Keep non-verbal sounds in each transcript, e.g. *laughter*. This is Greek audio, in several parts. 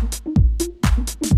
thank you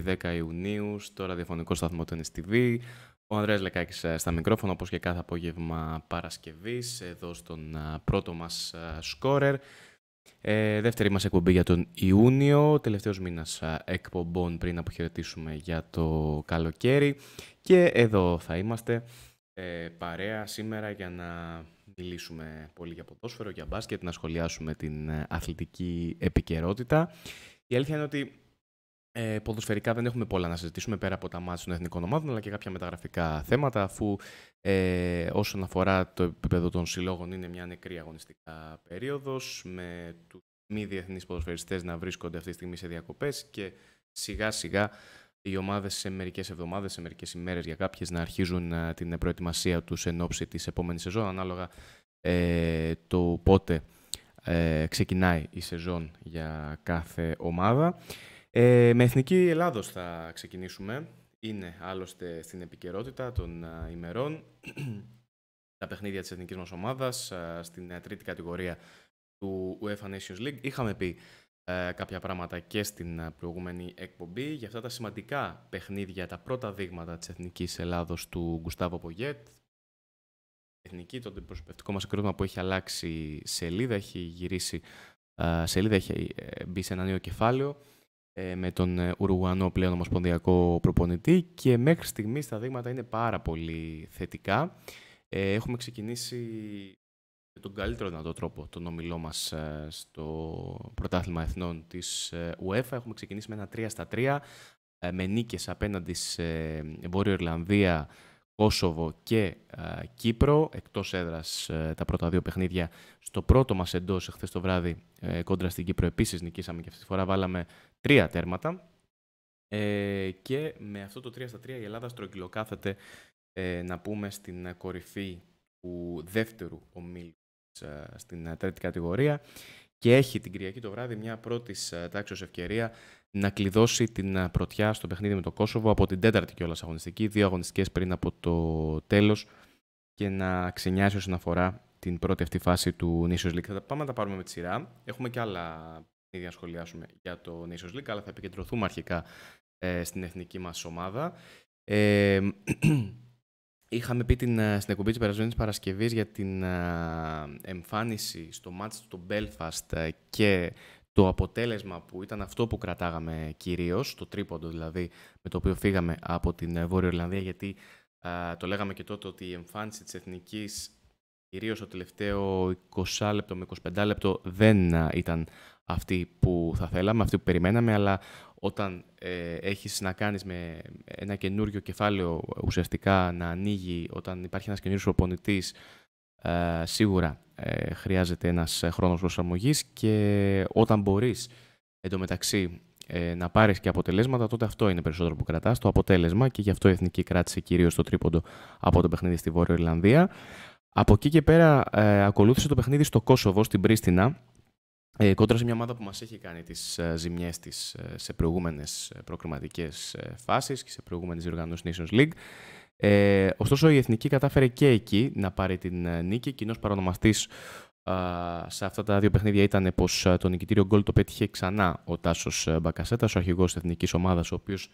Παρασκευή 10 Ιουνίου στο ραδιοφωνικό σταθμό του NSTV. Ο Ανδρέας Λεκάκης ε, στα μικρόφωνα, όπως και κάθε απόγευμα Παρασκευής, εδώ στον ε, πρώτο μας ε, σκόρερ. Ε, δεύτερη μας εκπομπή για τον Ιούνιο, τελευταίος μήνας εκπομπών πριν αποχαιρετήσουμε για το καλοκαίρι. Και εδώ θα είμαστε ε, παρέα σήμερα για να μιλήσουμε πολύ για ποδόσφαιρο, για μπάσκετ, να σχολιάσουμε την αθλητική επικαιρότητα. Η αλήθεια είναι ότι ε, ποδοσφαιρικά δεν έχουμε πολλά να συζητήσουμε πέρα από τα μάτια των εθνικών ομάδων, αλλά και κάποια μεταγραφικά θέματα, αφού ε, όσον αφορά το επίπεδο των συλλόγων είναι μια νεκρή αγωνιστικά περίοδος, με του μη διεθνείς ποδοσφαιριστές να βρίσκονται αυτή τη στιγμή σε διακοπές και σιγά σιγά οι ομάδες σε μερικές εβδομάδες, σε μερικές ημέρες για κάποιες να αρχίζουν ε, την προετοιμασία τους εν ώψη της επόμενης σεζόν, ανάλογα ε, το πότε ε, ξεκινάει η σεζόν για κάθε ομάδα. Ε, με Εθνική Ελλάδος θα ξεκινήσουμε. Είναι άλλωστε στην επικαιρότητα των ημερών *clears throat* τα παιχνίδια της εθνικής μας ομάδας στην ε, τρίτη κατηγορία του UEFA Nations League. Είχαμε πει ε, κάποια πράγματα και στην ε, προηγούμενη εκπομπή για αυτά τα σημαντικά παιχνίδια, τα πρώτα δείγματα της Εθνικής Ελλάδος του Γκουστάβο Πογιέτ. Εθνική, το αντιπροσωπευτικό μας που έχει αλλάξει σελίδα, έχει γυρίσει σελίδα, έχει μπει σε ένα νέο κεφάλαιο. Ε, με τον ε, Ουρουγουανό πλέον ομοσπονδιακό προπονητή και μέχρι στιγμής τα δείγματα είναι πάρα πολύ θετικά. Ε, έχουμε ξεκινήσει με τον καλύτερο δυνατό τρόπο τον ομιλό μας στο Πρωτάθλημα Εθνών της UEFA. Έχουμε ξεκινήσει με ένα 3 στα 3 με νίκες απέναντι σε Βόρειο Ιρλανδία, Κόσοβο και Κύπρο. Εκτός έδρας τα πρώτα δύο παιχνίδια στο πρώτο μας εντός χθες το βράδυ κόντρα στην Κύπρο. Επίσης νικήσαμε και αυτή τη φορά βάλαμε τρία τέρματα. Ε, και με αυτό το 3 στα 3 η Ελλάδα στρογγυλοκάθεται ε, να πούμε στην κορυφή του δεύτερου ομίλου ε, στην τρίτη κατηγορία και έχει την Κυριακή το βράδυ μια πρώτης ε, τάξης ευκαιρία να κλειδώσει την ε, πρωτιά στο παιχνίδι με το Κόσοβο από την τέταρτη κιόλας αγωνιστική, δύο αγωνιστικές πριν από το τέλος και να ξενιάσει όσον αφορά την πρώτη αυτή φάση του Nations League. Θα πάμε να τα πάρουμε με τη σειρά. Έχουμε και άλλα να σχολιάσουμε για το Nations League, αλλά θα επικεντρωθούμε αρχικά ε, στην εθνική μας ομάδα. Ε, *clears throat* είχαμε πει την, ε, στην εκπομπή της περασμένης Παρασκευής για την ε, εμφάνιση στο μάτς του Belfast και το αποτέλεσμα που ήταν αυτό που κρατάγαμε κυρίως, το τρίποντο δηλαδή με το οποίο φύγαμε από την Βόρεια Ιρλανδία, γιατί το λέγαμε και τότε ότι η εμφάνιση της εθνικής Κυρίως το τελευταίο 20 λεπτό με 25 λεπτό δεν ε, ήταν αυτή που θα θέλαμε, αυτή που περιμέναμε, αλλά όταν ε, έχεις να κάνεις με ένα καινούριο κεφάλαιο ουσιαστικά να ανοίγει, όταν υπάρχει ένας καινούριος προπονητής, ε, σίγουρα ε, χρειάζεται ένας χρόνος προσαρμογής και όταν μπορείς εντωμεταξύ ε, να πάρεις και αποτελέσματα, τότε αυτό είναι περισσότερο που κρατάς, το αποτέλεσμα και γι' αυτό η Εθνική κράτησε κυρίως το τρίποντο από το παιχνίδι στη Βόρεια Ιρλανδία. Από εκεί και πέρα ε, ακολούθησε το παιχνίδι στο Κόσοβο, στην Πρίστινα, ε, κόντρα σε μια ομάδα που μας έχει κάνει τις ε, ζημιές της ε, σε προηγούμενες ε, προκριματικές φάσεις και σε προηγούμενες διοργανώσεις Nations League. Ε, ωστόσο, η Εθνική κατάφερε και εκεί να πάρει την νίκη. Κοινός παρονομαστής σε αυτά τα δύο παιχνίδια ήταν πως το νικητήριο γκολ το πέτυχε ξανά ο Τάσος Μπακασέτας, ο αρχηγός της Εθνικής Ομάδας, ο οποίος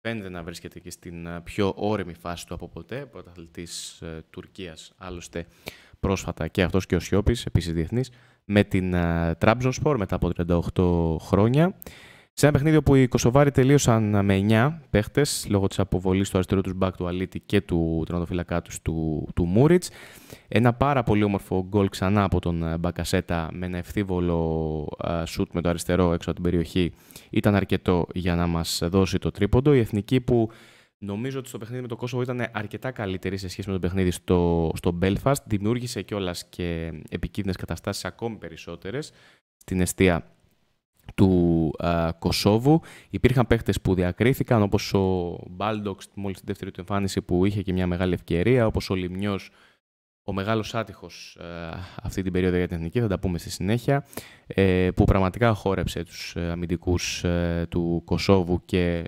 φαίνεται να βρίσκεται και στην ε, πιο όρεμη φάση του από ποτέ. Πρωταθλητής ε, Τουρκίας, άλλωστε πρόσφατα και αυτός και ο Σιώπης, επίσης διεθνής, με την Σπορ ε, μετά από 38 χρόνια. Σε ένα παιχνίδι όπου οι Κωσοβάροι τελείωσαν με 9 παίχτες λόγω της αποβολής του αριστερού τους μπακ του Αλίτη και του τερματοφύλακά τους, του, Μούριτ. Ένα πάρα πολύ όμορφο γκολ ξανά από τον ε, Μπακασέτα με ένα ευθύβολο ε, σουτ με το αριστερό έξω από την περιοχή ήταν αρκετό για να μας δώσει το τρίποντο. Η εθνική που νομίζω ότι στο παιχνίδι με το Κόσοβο ήταν αρκετά καλύτερη σε σχέση με το παιχνίδι στο, στο Belfast. Δημιούργησε κιόλας και επικίνδυνες καταστάσεις ακόμη περισσότερες στην αιστεία του Κοσόβου. Κωσόβου. Υπήρχαν παίχτε που διακρίθηκαν, όπως ο Μπάλντοξ, μόλις την δεύτερη του εμφάνιση που είχε και μια μεγάλη ευκαιρία, όπως ο Λιμιό, ο μεγάλος άτυχος αυτή την περίοδο για την εθνική, θα τα πούμε στη συνέχεια, ε, που πραγματικά χόρεψε τους ε, αμυντικούς ε, του Κωσόβου και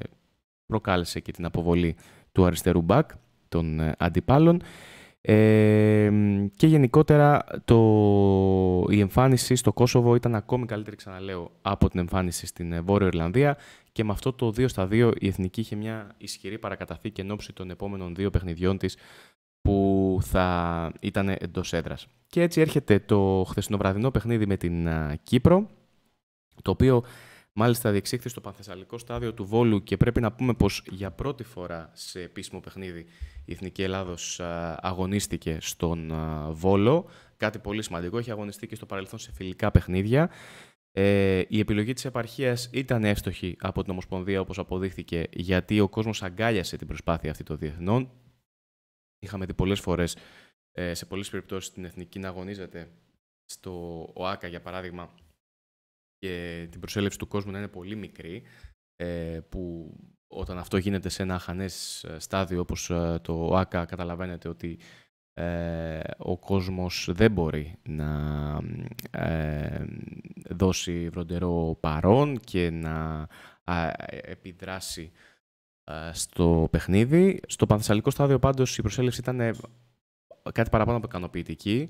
προκάλεσε και την αποβολή του αριστερού μπακ των αντιπάλων και γενικότερα το, η εμφάνιση στο Κόσοβο ήταν ακόμη καλύτερη, ξαναλέω, από την εμφάνιση στην ε, Βόρεια Ιρλανδία και με αυτό το 2 στα 2 η Εθνική είχε μια ισχυρή παρακαταθήκη εν ώψη των επόμενων δύο παιχνιδιών της που θα ήταν εντός έδρας. Και έτσι έρχεται το χθεσινοβραδινό παιχνίδι με την Κύπρο, το οποίο Μάλιστα, διεξήχθη στο Πανθεσσαλικό στάδιο του Βόλου και πρέπει να πούμε πως για πρώτη φορά σε επίσημο παιχνίδι η Εθνική Ελλάδος αγωνίστηκε στον Βόλο. Κάτι πολύ σημαντικό. Έχει αγωνιστεί και στο παρελθόν σε φιλικά παιχνίδια. Ε, η επιλογή της επαρχίας ήταν εύστοχη από την Ομοσπονδία όπως αποδείχθηκε γιατί ο κόσμος αγκάλιασε την προσπάθεια αυτή των διεθνών. Είχαμε δει πολλές φορές ε, σε πολλές περιπτώσεις την Εθνική να αγωνίζεται στο ΟΑΚΑ για παράδειγμα και την προσέλευση του κόσμου να είναι πολύ μικρή, ε, που όταν αυτό γίνεται σε ένα αχανές ε, στάδιο όπως ε, το ΆΚΑ καταλαβαίνετε ότι ε, ο κόσμος δεν μπορεί να ε, δώσει βροντερό παρόν και να επιδράσει στο παιχνίδι. Στο πανθεσσαλικό στάδιο πάντως η προσέλευση ήταν κάτι παραπάνω από ικανοποιητική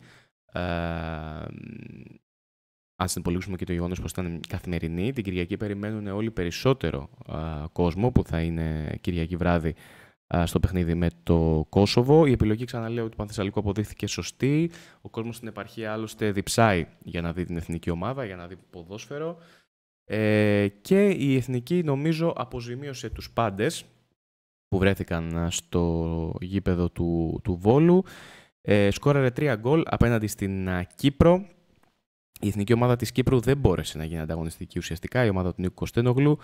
αν υπολογίσουμε και το γεγονός πως ήταν καθημερινή, την Κυριακή περιμένουν όλοι περισσότερο κόσμο που θα είναι Κυριακή βράδυ στο παιχνίδι με το Κόσοβο. Η επιλογή, ξαναλέω, του Πανθεσσαλικού αποδείχθηκε σωστή. Ο κόσμος στην επαρχία άλλωστε διψάει για να δει την εθνική ομάδα, για να δει ποδόσφαιρο. Ε, και η εθνική, νομίζω, αποζημίωσε τους πάντες που βρέθηκαν στο γήπεδο του, του Βόλου. Ε, σκόραρε τρία γκολ απέναντι στην Κύπρο η εθνική ομάδα της Κύπρου δεν μπόρεσε να γίνει ανταγωνιστική ουσιαστικά. Η ομάδα του Νίκου Κωστένογλου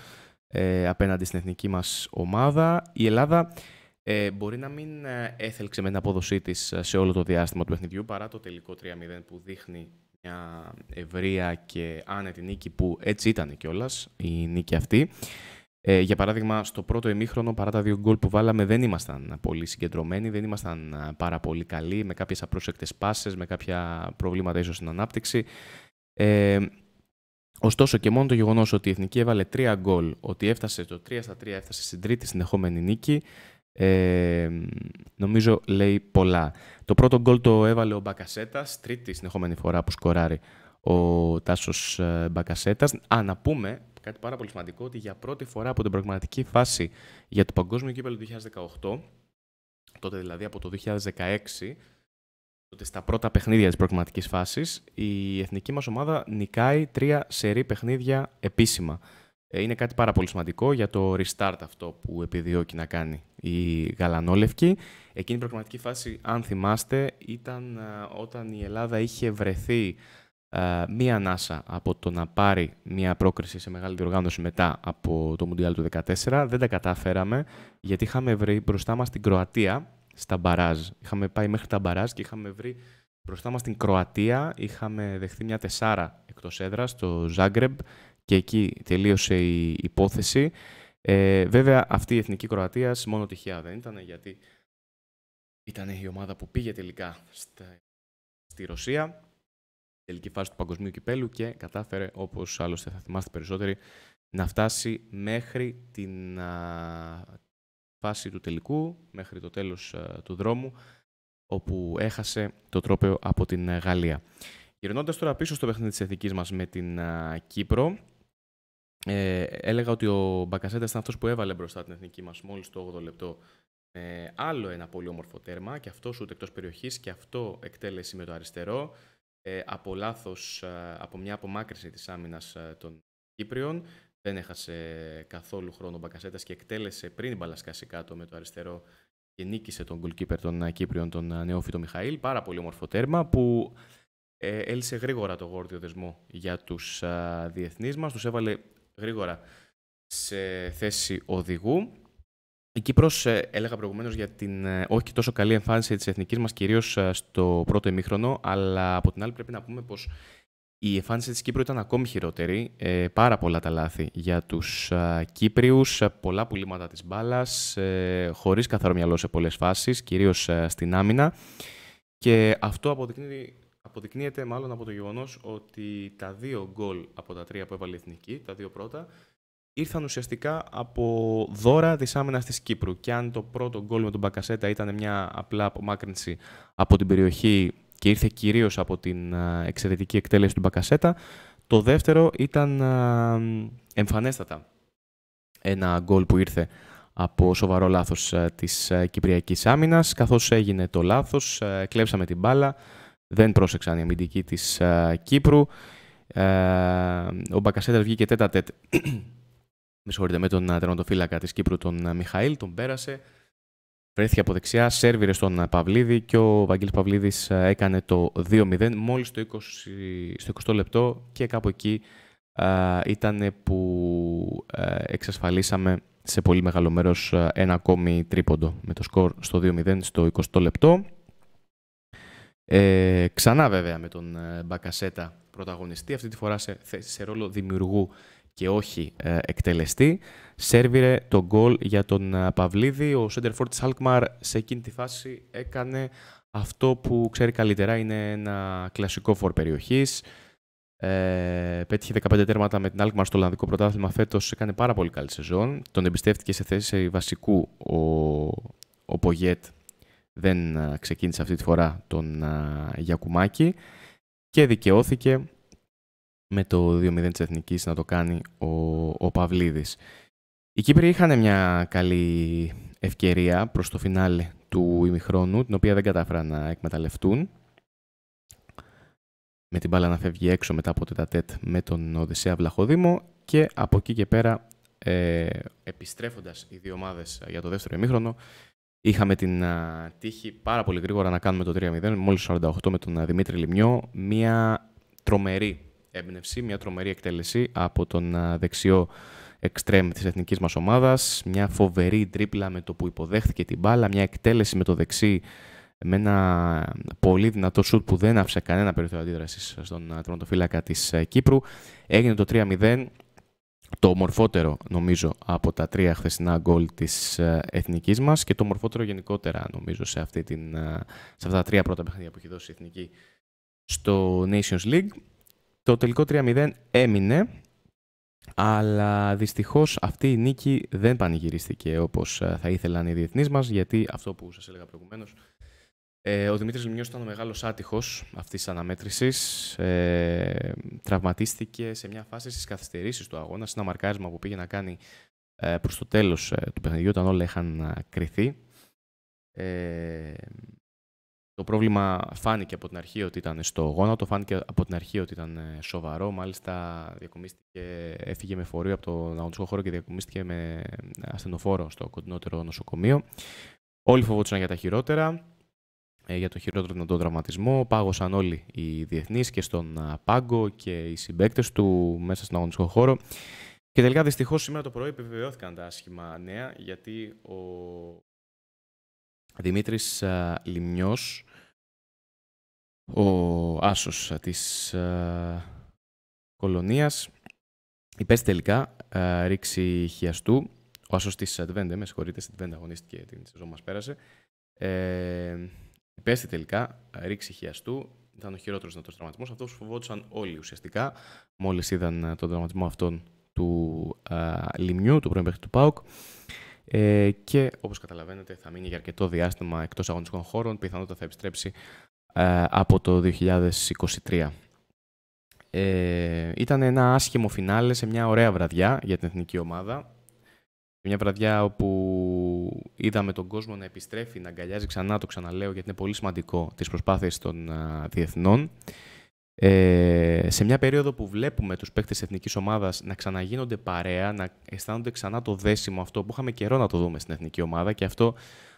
ε, απέναντι στην εθνική μας ομάδα. Η Ελλάδα ε, μπορεί να μην ε, έθελξε με την απόδοσή της ε, σε όλο το διάστημα του παιχνιδιού παρά το τελικό 3-0 που δείχνει μια ευρεία και άνετη νίκη που έτσι ήταν κιόλας η νίκη αυτή. Ε, για παράδειγμα, στο πρώτο ημίχρονο, παρά τα δύο γκολ που βάλαμε, δεν ήμασταν πολύ συγκεντρωμένοι, δεν ήμασταν ε, πάρα πολύ καλοί, με κάποιες απρόσεκτες πάσες, με κάποια προβλήματα ίσως στην ανάπτυξη. Ε, ωστόσο και μόνο το γεγονός ότι η Εθνική έβαλε τρία γκολ, ότι έφτασε το 3 στα 3, έφτασε στην τρίτη συνεχόμενη νίκη, ε, νομίζω λέει πολλά. Το πρώτο γκολ το έβαλε ο Μπακασέτας, τρίτη συνεχόμενη φορά που σκοράρει ο Τάσος ε, Μπακασέτας. Α, να πούμε κάτι πάρα πολύ σημαντικό, ότι για πρώτη φορά από την πραγματική φάση για το Παγκόσμιο Κύπελο του 2018, τότε δηλαδή από το 2016, ότι στα πρώτα παιχνίδια της προκριματικής φάσης η εθνική μας ομάδα νικάει τρία σερή παιχνίδια επίσημα. Ε, είναι κάτι πάρα πολύ σημαντικό για το restart αυτό που επιδιώκει να κάνει η Γαλανόλευκη. Εκείνη η προκριματική φάση, αν θυμάστε, ήταν ε, όταν η Ελλάδα είχε βρεθεί ε, μία ανάσα από το να πάρει μία πρόκριση σε μεγάλη διοργάνωση μετά από το Μουντιάλ του 2014. Δεν τα κατάφεραμε γιατί είχαμε βρει μπροστά μας την Κροατία στα μπαράζ. Είχαμε πάει μέχρι τα μπαράζ και είχαμε βρει μπροστά μας την Κροατία. Είχαμε δεχθεί μια τεσσάρα εκτός, έδρας στο Ζάγκρεμπ και εκεί τελείωσε η υπόθεση. Ε, βέβαια αυτή η Εθνική Κροατίας μόνο τυχαία δεν ήταν γιατί ήταν η ομάδα που πήγε τελικά στη Ρωσία τελική φάση του παγκοσμίου κυπέλου και κατάφερε, όπως άλλωστε θα θυμάστε περισσότεροι, να φτάσει μέχρι την, φάση του τελικού μέχρι το τέλος ε, του δρόμου όπου έχασε το τρόπεο από την ε, Γαλλία. Γυρνώντας τώρα πίσω στο παιχνίδι της εθνικής μας με την ε, Κύπρο, ε, έλεγα ότι ο Μπακασέτα ήταν αυτός που έβαλε μπροστά την εθνική μας μόλις το 8 λεπτό άλλο ένα πολύ όμορφο τέρμα και αυτός ούτε εκτός περιοχής και αυτό εκτέλεση με το αριστερό από λάθος, από μια απομάκρυση της άμυνας των Κύπριων δεν έχασε καθόλου χρόνο ο Μπακασέτας και εκτέλεσε πριν η κάτω με το αριστερό και νίκησε τον goalkeeper των ε, Κύπριων, τον ε, νεόφυτο Μιχαήλ. Πάρα πολύ όμορφο τέρμα που ε, έλυσε γρήγορα το γόρτιο δεσμό για τους διεθνεί διεθνείς μας. Τους έβαλε γρήγορα σε θέση οδηγού. Η Κύπρος, ε, έλεγα προηγουμένως, για την όχι τόσο καλή εμφάνιση της εθνικής μας, κυρίως στο πρώτο ημίχρονο, αλλά από την άλλη πρέπει να πούμε πως η εμφάνιση της Κύπρου ήταν ακόμη χειρότερη. Ε, πάρα πολλά τα λάθη για τους κύπριου, Κύπριους, ε, πολλά πουλήματα της μπάλας, ε, χωρίς καθαρό μυαλό σε πολλές φάσεις, κυρίως ε, στην άμυνα. Και αυτό αποδεικνύει, αποδεικνύεται μάλλον από το γεγονός ότι τα δύο γκολ από τα τρία που έβαλε η Εθνική, τα δύο πρώτα, ήρθαν ουσιαστικά από δώρα της άμυνας της Κύπρου. Και αν το πρώτο γκολ με τον Μπακασέτα ήταν μια απλά απομάκρυνση από την περιοχή και ήρθε κυρίως από την εξαιρετική εκτέλεση του Μπακασέτα. Το δεύτερο ήταν εμφανέστατα ένα γκολ που ήρθε από σοβαρό λάθος της Κυπριακής Άμυνας, καθώς έγινε το λάθος, κλέψαμε την μπάλα, δεν πρόσεξαν οι αμυντικοί της Κύπρου. Ο Μπακασέτας βγήκε τέτα τέτ, *coughs* με τον τερματοφύλακα της Κύπρου, τον Μιχαήλ, τον πέρασε, βρέθηκε από δεξιά, σερβιρε στον Παυλίδη και ο Βαγγέλης Παυλίδης ε, έκανε το 2-0 μόλις το 20, στο 20 λεπτό και κάπου εκεί ε, ήταν που ε, εξασφαλίσαμε σε πολύ μεγάλο μέρος ένα ακόμη τρίποντο με το σκορ στο 2-0 στο 20 λεπτό. Ε, ξανά βέβαια με τον Μπακασέτα πρωταγωνιστή, αυτή τη φορά σε, σε ρόλο δημιουργού και όχι ε, εκτελεστή. Σέρβιρε το γκολ για τον ε, Παυλίδη. Ο Σέντερφορ της Αλκμαρ σε εκείνη τη φάση έκανε αυτό που ξέρει καλύτερα. Είναι ένα κλασικό φορ περιοχής. Ε, πέτυχε 15 τέρματα με την Αλκμαρ στο Ολλανδικό Πρωτάθλημα φέτος. Έκανε πάρα πολύ καλή σεζόν. Τον εμπιστεύτηκε σε θέση βασικού ο, ο Πογιέτ. Δεν ε, ξεκίνησε αυτή τη φορά τον Γιακουμάκη και δικαιώθηκε με το 2-0 της Εθνικής να το κάνει ο, ο Παυλίδης. Οι Κύπροι είχαν μια καλή ευκαιρία προς το φινάλε του ημιχρόνου, την οποία δεν κατάφεραν να εκμεταλλευτούν. Με την μπάλα να φεύγει έξω μετά από Τέτ με τον Οδυσσέα Βλαχοδήμο και από εκεί και πέρα ε, επιστρέφοντας οι δύο ομάδες για το δεύτερο ημίχρονο Είχαμε την τύχη πάρα πολύ γρήγορα να κάνουμε το 3-0, μόλις 48 με τον Δημήτρη Λιμιό. Μια τρομερή έμπνευση, μια τρομερή εκτέλεση από τον δεξιό εξτρέμ της εθνικής μας ομάδας, μια φοβερή τρίπλα με το που υποδέχθηκε την μπάλα, μια εκτέλεση με το δεξί με ένα πολύ δυνατό σουτ που δεν άφησε κανένα περιθώριο αντίδρασης στον τροματοφύλακα της ε, Κύπρου. Έγινε το 3-0, το μορφότερο νομίζω από τα τρία χθεσινά γκολ της ε, εθνικής μας και το μορφότερο γενικότερα νομίζω σε, αυτή την, σε αυτά τα τρία πρώτα παιχνίδια που έχει δώσει η εθνική στο Nations League. Το τελικό 3-0 έμεινε, αλλά δυστυχώς αυτή η νίκη δεν πανηγυρίστηκε όπως ε, θα ήθελαν οι διεθνείς μας, γιατί αυτό που σας έλεγα προηγουμένως, ε, ο Δημήτρης Λιμιός ήταν ο μεγάλος άτυχος αυτής της αναμέτρησης. Ε, τραυματίστηκε σε μια φάση στις καθυστερήσεις του αγώνα, σε ένα μαρκάρισμα που πήγε να κάνει ε, προς το τέλος του παιχνιδιού, όταν όλα είχαν κρυθεί. Ε, το πρόβλημα φάνηκε από την αρχή ότι ήταν στο γόνατο, φάνηκε από την αρχή ότι ήταν ε, σοβαρό. Μάλιστα, διακομίστηκε, έφυγε με φορείο από τον αγωνιστικό χώρο και διακομίστηκε με ε, ασθενοφόρο στο κοντινότερο νοσοκομείο. Όλοι φοβόντουσαν για τα χειρότερα, ε, για το χειρότερο δυνατό τραυματισμό. Πάγωσαν όλοι οι διεθνείς και στον πάγκο και οι συμπαίκτες του μέσα στον αγωνιστικό χώρο. Και τελικά δυστυχώς σήμερα το πρωί επιβεβαιώθηκαν τα άσχημα νέα γιατί ο Δημήτρης Λιμνιός, ο άσος της ε, κολονίας. Υπέστη τελικά ε, ρήξη χιαστού. Ο άσος της Advent, ε, με συγχωρείτε, στην Advent αγωνίστηκε την σεζόν μας πέρασε. Ε, υπέστη τελικά ε, ρήξη χιαστού. Ήταν ο χειρότερος δυνατός τραυματισμός. Αυτό φοβόντουσαν όλοι ουσιαστικά. μόλις είδαν τον τραυματισμό αυτόν του α, Λιμιού, του πρώην του ΠΑΟΚ. Ε, και όπως καταλαβαίνετε, θα μείνει για αρκετό διάστημα εκτός αγωνιστικών χώρων. Πιθανότητα θα επιστρέψει ε, από το 2023. Ε, ήταν ένα άσχημο φινάλε σε μια ωραία βραδιά για την εθνική ομάδα. Μια βραδιά όπου είδαμε τον κόσμο να επιστρέφει, να αγκαλιάζει ξανά, το ξαναλέω γιατί είναι πολύ σημαντικό, τις προσπάθειες των διεθνών. Ε, σε μια περίοδο που βλέπουμε τους παίκτες της εθνικής ομάδας να ξαναγίνονται παρέα, να αισθάνονται ξανά το δέσιμο αυτό που είχαμε καιρό να το δούμε στην εθνική ομάδα και αυτό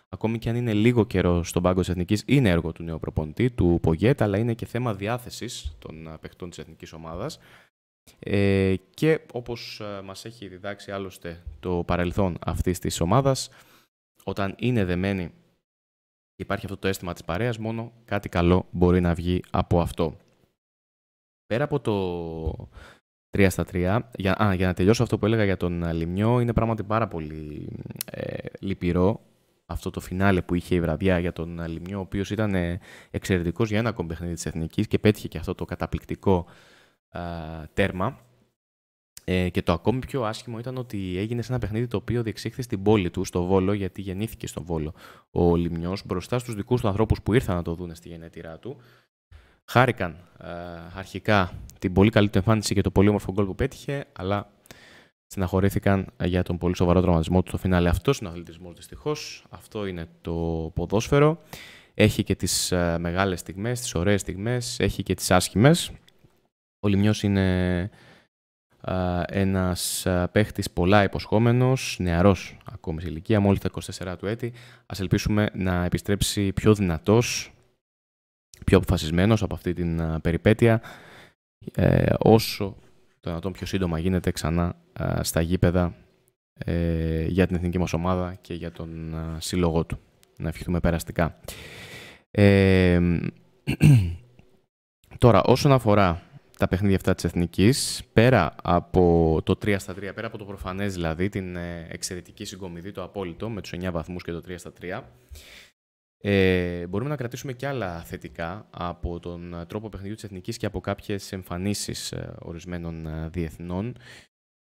ακόμη και αν είναι λίγο καιρό στον πάγκο της Εθνικής, είναι έργο του νέου προπονητή, του Πογέτα, αλλά είναι και θέμα διάθεσης των ε, παιχτών της Εθνικής Ομάδας. Ε, και όπως ε, μας έχει διδάξει άλλωστε το παρελθόν αυτής της ομάδας, όταν είναι δεμένη υπάρχει αυτό το αίσθημα της παρέας, μόνο κάτι καλό μπορεί να βγει από αυτό. Πέρα από το 3 στα 3, για, α, για να τελειώσω αυτό που έλεγα για τον Λιμιό, είναι πράγματι πάρα πολύ ε, λυπηρό αυτό το φινάλε που είχε η βραδιά για τον Λιμνιό, ο οποίος ήταν ε, εξαιρετικός για ένα ακόμη παιχνίδι της Εθνικής και πέτυχε και αυτό το καταπληκτικό α, τέρμα. Ε, και το ακόμη πιο άσχημο ήταν ότι έγινε σε ένα παιχνίδι το οποίο διεξήχθη στην πόλη του, στο Βόλο, γιατί γεννήθηκε στο Βόλο ο Λιμιός, μπροστά στους δικούς του ανθρώπους που ήρθαν να το δουν στη γενέτειρά του. Χάρηκαν αρχικά την πολύ καλή του εμφάνιση και το πολύ όμορφο γκολ που πέτυχε, αλλά Συναχωρήθηκαν ε, για τον πολύ σοβαρό τραυματισμό του στο φινάλε. Αυτός είναι ο αθλητισμός δυστυχώς. Αυτό είναι το ποδόσφαιρο. Έχει και τις ε, μεγάλες στιγμές, τις ωραίες στιγμές, έχει και τις άσχημες. Ο Λιμιός είναι ε, ένας παίχτης πολλά υποσχόμενος, νεαρός ακόμη σε ηλικία, μόλις τα 24 του έτη. Ας ελπίσουμε να επιστρέψει πιο δυνατός, πιο αποφασισμένος από αυτή την περιπέτεια. όσο το δυνατόν πιο σύντομα γίνεται ξανά στα γήπεδα ε, για την εθνική μας ομάδα και για τον σύλλογό του. Να ευχηθούμε περαστικά. Ε, *clears throat* τώρα, όσον αφορά τα παιχνίδια αυτά της Εθνικής, πέρα από το 3 στα 3, πέρα από το προφανές δηλαδή, την ε, εξαιρετική συγκομιδή, το απόλυτο, με τους 9 βαθμούς και το 3 στα 3, ε, μπορούμε να κρατήσουμε και άλλα θετικά από τον τρόπο παιχνιδιού της Εθνικής και από κάποιες εμφανίσεις ε, ορισμένων ε, διεθνών.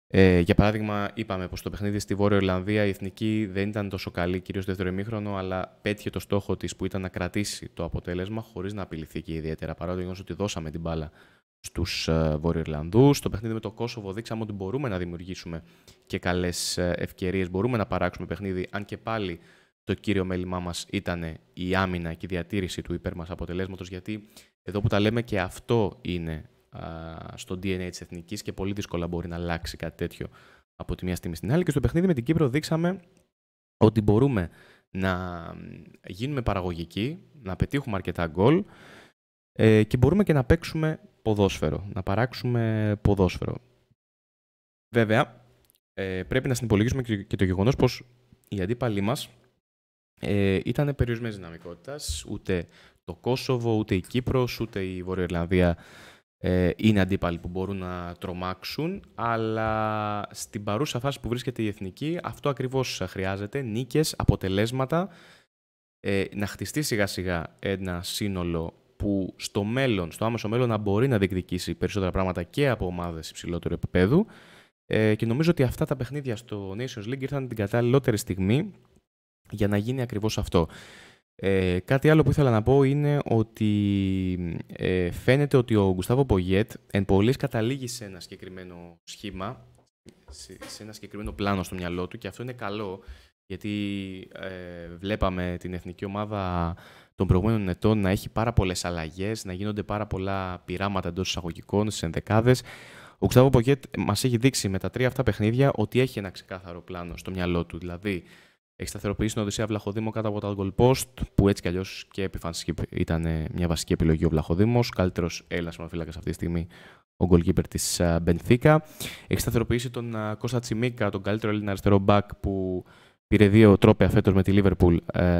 Ε, για παράδειγμα, είπαμε πως το παιχνίδι στη Βόρεια Ιρλανδία η Εθνική δεν ήταν τόσο καλή, κυρίως στο δεύτερο ημίχρονο, αλλά πέτυχε το στόχο της που ήταν να κρατήσει το αποτέλεσμα χωρίς να απειληθεί και ιδιαίτερα, παρά το γεγονός ότι δώσαμε την μπάλα στους ε, Βόρειο Ιρλανδούς. Στο παιχνίδι με το Κόσοβο δείξαμε ότι μπορούμε να δημιουργήσουμε και καλές ευκαιρίες. μπορούμε να παράξουμε παιχνίδι, αν και πάλι το κύριο μέλημά μας ήταν η άμυνα και η διατήρηση του υπέρμας αποτελέσματος, γιατί εδώ που τα λέμε και αυτό είναι α, στο DNA της Εθνικής και πολύ δύσκολα μπορεί να αλλάξει κάτι τέτοιο από τη μία στιγμή στην άλλη. Και στο παιχνίδι με την Κύπρο δείξαμε ότι μπορούμε να γίνουμε παραγωγικοί, να πετύχουμε αρκετά γκολ ε, και μπορούμε και να παίξουμε ποδόσφαιρο, να παράξουμε ποδόσφαιρο. Βέβαια, ε, πρέπει να συνυπολογίσουμε και το γεγονός πως οι αντίπαλοι μας ε, ήταν περιορισμένης δυναμικότητας. Ούτε το Κόσοβο, ούτε η Κύπρος, ούτε η Βόρεια Ιρλανδία ε, είναι αντίπαλοι που μπορούν να τρομάξουν. Αλλά στην παρούσα φάση που βρίσκεται η εθνική, αυτό ακριβώς χρειάζεται. Νίκες, αποτελέσματα. Ε, να χτιστεί σιγά σιγά ένα σύνολο που στο μέλλον, στο άμεσο μέλλον, να μπορεί να διεκδικήσει περισσότερα πράγματα και από ομάδες υψηλότερου επίπεδου. Ε, και νομίζω ότι αυτά τα παιχνίδια στο Nations League ήρθαν την κατάλληλότερη στιγμή για να γίνει ακριβώς αυτό. Ε, κάτι άλλο που ήθελα να πω είναι ότι ε, φαίνεται ότι ο Γκουστάβο Πογιέτ εν πολλής καταλήγει σε ένα συγκεκριμένο σχήμα, σε, ένα συγκεκριμένο πλάνο στο μυαλό του και αυτό είναι καλό γιατί ε, βλέπαμε την εθνική ομάδα των προηγούμενων ετών να έχει πάρα πολλές αλλαγές, να γίνονται πάρα πολλά πειράματα εντός εισαγωγικών στις ενδεκάδες. Ο Γκουστάβο Πογιέτ μας έχει δείξει με τα τρία αυτά παιχνίδια ότι έχει ένα ξεκάθαρο πλάνο στο μυαλό του, δηλαδή έχει σταθεροποιήσει την Οδυσσέα Βλαχοδήμο κάτω από τα goal post, που έτσι κι αλλιώς και επιφανσική ήταν ε, μια βασική επιλογή ο Βλαχοδήμος. Καλύτερος Έλληνας φύλακα, αυτή τη στιγμή ο goalkeeper της ε, Μπενθήκα. Έχει σταθεροποιήσει τον ε, Κώστα Τσιμίκα, τον καλύτερο Έλληνα αριστερό back που πήρε δύο τρόπια φέτος με τη Λίβερπουλ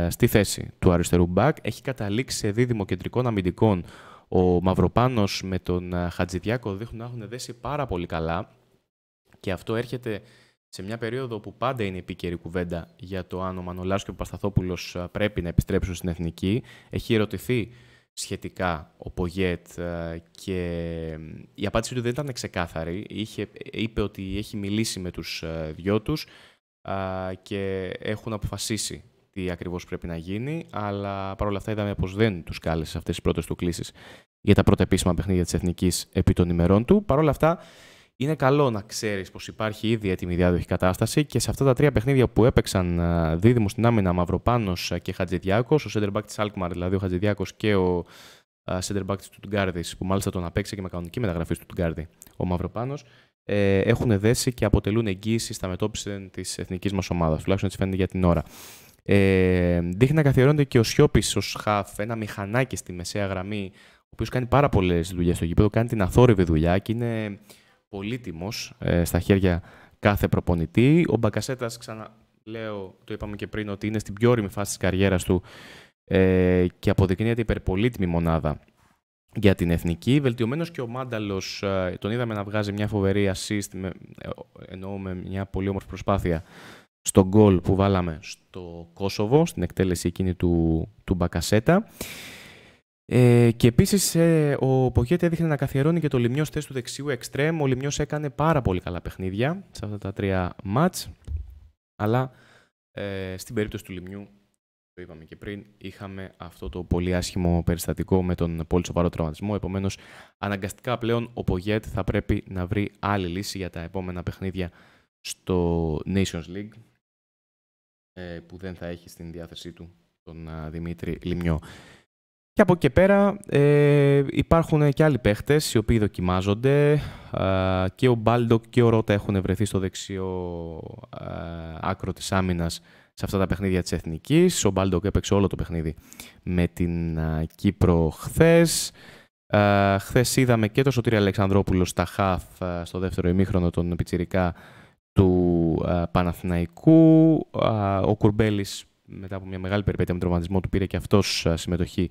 στη θέση του αριστερού back. Έχει καταλήξει σε δίδυμο κεντρικών αμυντικών ο Μαυροπάνος με τον Χατζηδιάκο. Δείχνουν να έχουν δέσει πάρα πολύ καλά. Και αυτό έρχεται σε μια περίοδο που πάντα είναι επίκαιρη κουβέντα για το αν ο Μανολάς και ο Πασταθόπουλος ε, πρέπει να επιστρέψουν στην Εθνική, έχει ερωτηθεί σχετικά ο Πογιέτ ε, και η απάντησή του δεν ήταν ξεκάθαρη. Είχε, ε, είπε ότι έχει μιλήσει με τους δυο τους και έχουν αποφασίσει τι ακριβώς πρέπει να γίνει, αλλά παρόλα αυτά είδαμε πως δεν τους κάλεσε αυτές τις πρώτες του κλήσεις για τα πρώτα επίσημα παιχνίδια της Εθνικής επί των ημερών του. Παρόλα αυτά είναι καλό να ξέρεις πως υπάρχει ήδη έτοιμη διάδοχη κατάσταση και σε αυτά τα τρία παιχνίδια που έπαιξαν ε, δίδυμο στην άμυνα Μαυροπάνος ε, και Χατζηδιάκος, ο center back της Αλκμαρ, δηλαδή ο Χατζηδιάκος και ο ε, center back της Τουτγκάρδης, που μάλιστα τον απέξε και με κανονική μεταγραφή του Τουτγκάρδη, ο Μαυροπάνος, έχουν δέσει και αποτελούν εγγύηση στα μετώπιση της εθνικής μας ομάδας. Τουλάχιστον έτσι φαίνεται για την ώρα. Ε, δείχνει να καθιερώνεται και ο Σιώπης ως χαφ, ένα μηχανάκι στη μεσαία γραμμή, ο οποίος κάνει πάρα πολλές δουλειές στο γήπεδο, κάνει την αθόρυβη δουλειά και είναι πολύτιμος ε, στα χέρια κάθε προπονητή. Ο Μπακασέτας, ξαναλέω, το είπαμε και πριν, ότι είναι στην πιο όρημη φάση της καριέρας του ε, και αποδεικνύεται υπερπολίτιμη μονάδα για την εθνική. Βελτιωμένος και ο Μάνταλος, ε, τον είδαμε να βγάζει μια φοβερή assist, ε, με, μια πολύ όμορφη προσπάθεια στο γκολ που βάλαμε στο Κόσοβο, στην εκτέλεση εκείνη του, του Μπακασέτα. Ε, και επίσης ε, ο Πογέτη έδειχνε να καθιερώνει και το λιμιό θέση του δεξιού εξτρέμ. Ο λιμιό έκανε πάρα πολύ καλά παιχνίδια σε αυτά τα τρία ματ. Αλλά ε, στην περίπτωση του λιμιού, το είπαμε και πριν, είχαμε αυτό το πολύ άσχημο περιστατικό με τον πολύ σοβαρό τραυματισμό. Επομένως, αναγκαστικά πλέον ο Πογέτ θα πρέπει να βρει άλλη λύση για τα επόμενα παιχνίδια στο Nations League ε, που δεν θα έχει στην διάθεσή του τον Δημήτρη Λιμιό. Και από εκεί και πέρα ε, υπάρχουν και άλλοι παίχτες οι οποίοι δοκιμάζονται. Ε, και ο Μπάλντοκ και ο Ρότα έχουν βρεθεί στο δεξιό ε, άκρο της άμυνας σε αυτά τα παιχνίδια της Εθνικής. Ο Μπάλντοκ έπαιξε όλο το παιχνίδι με την ε, Κύπρο χθες. Ε, χθες είδαμε και το Σωτήρη Αλεξανδρόπουλο στα χαφ ε, στο δεύτερο ημίχρονο των Πιτσιρικά του Παναθηναϊκού. ο Κουρμπέλης μετά από μια μεγάλη περιπέτεια με τον τραυματισμό του πήρε και αυτός συμμετοχή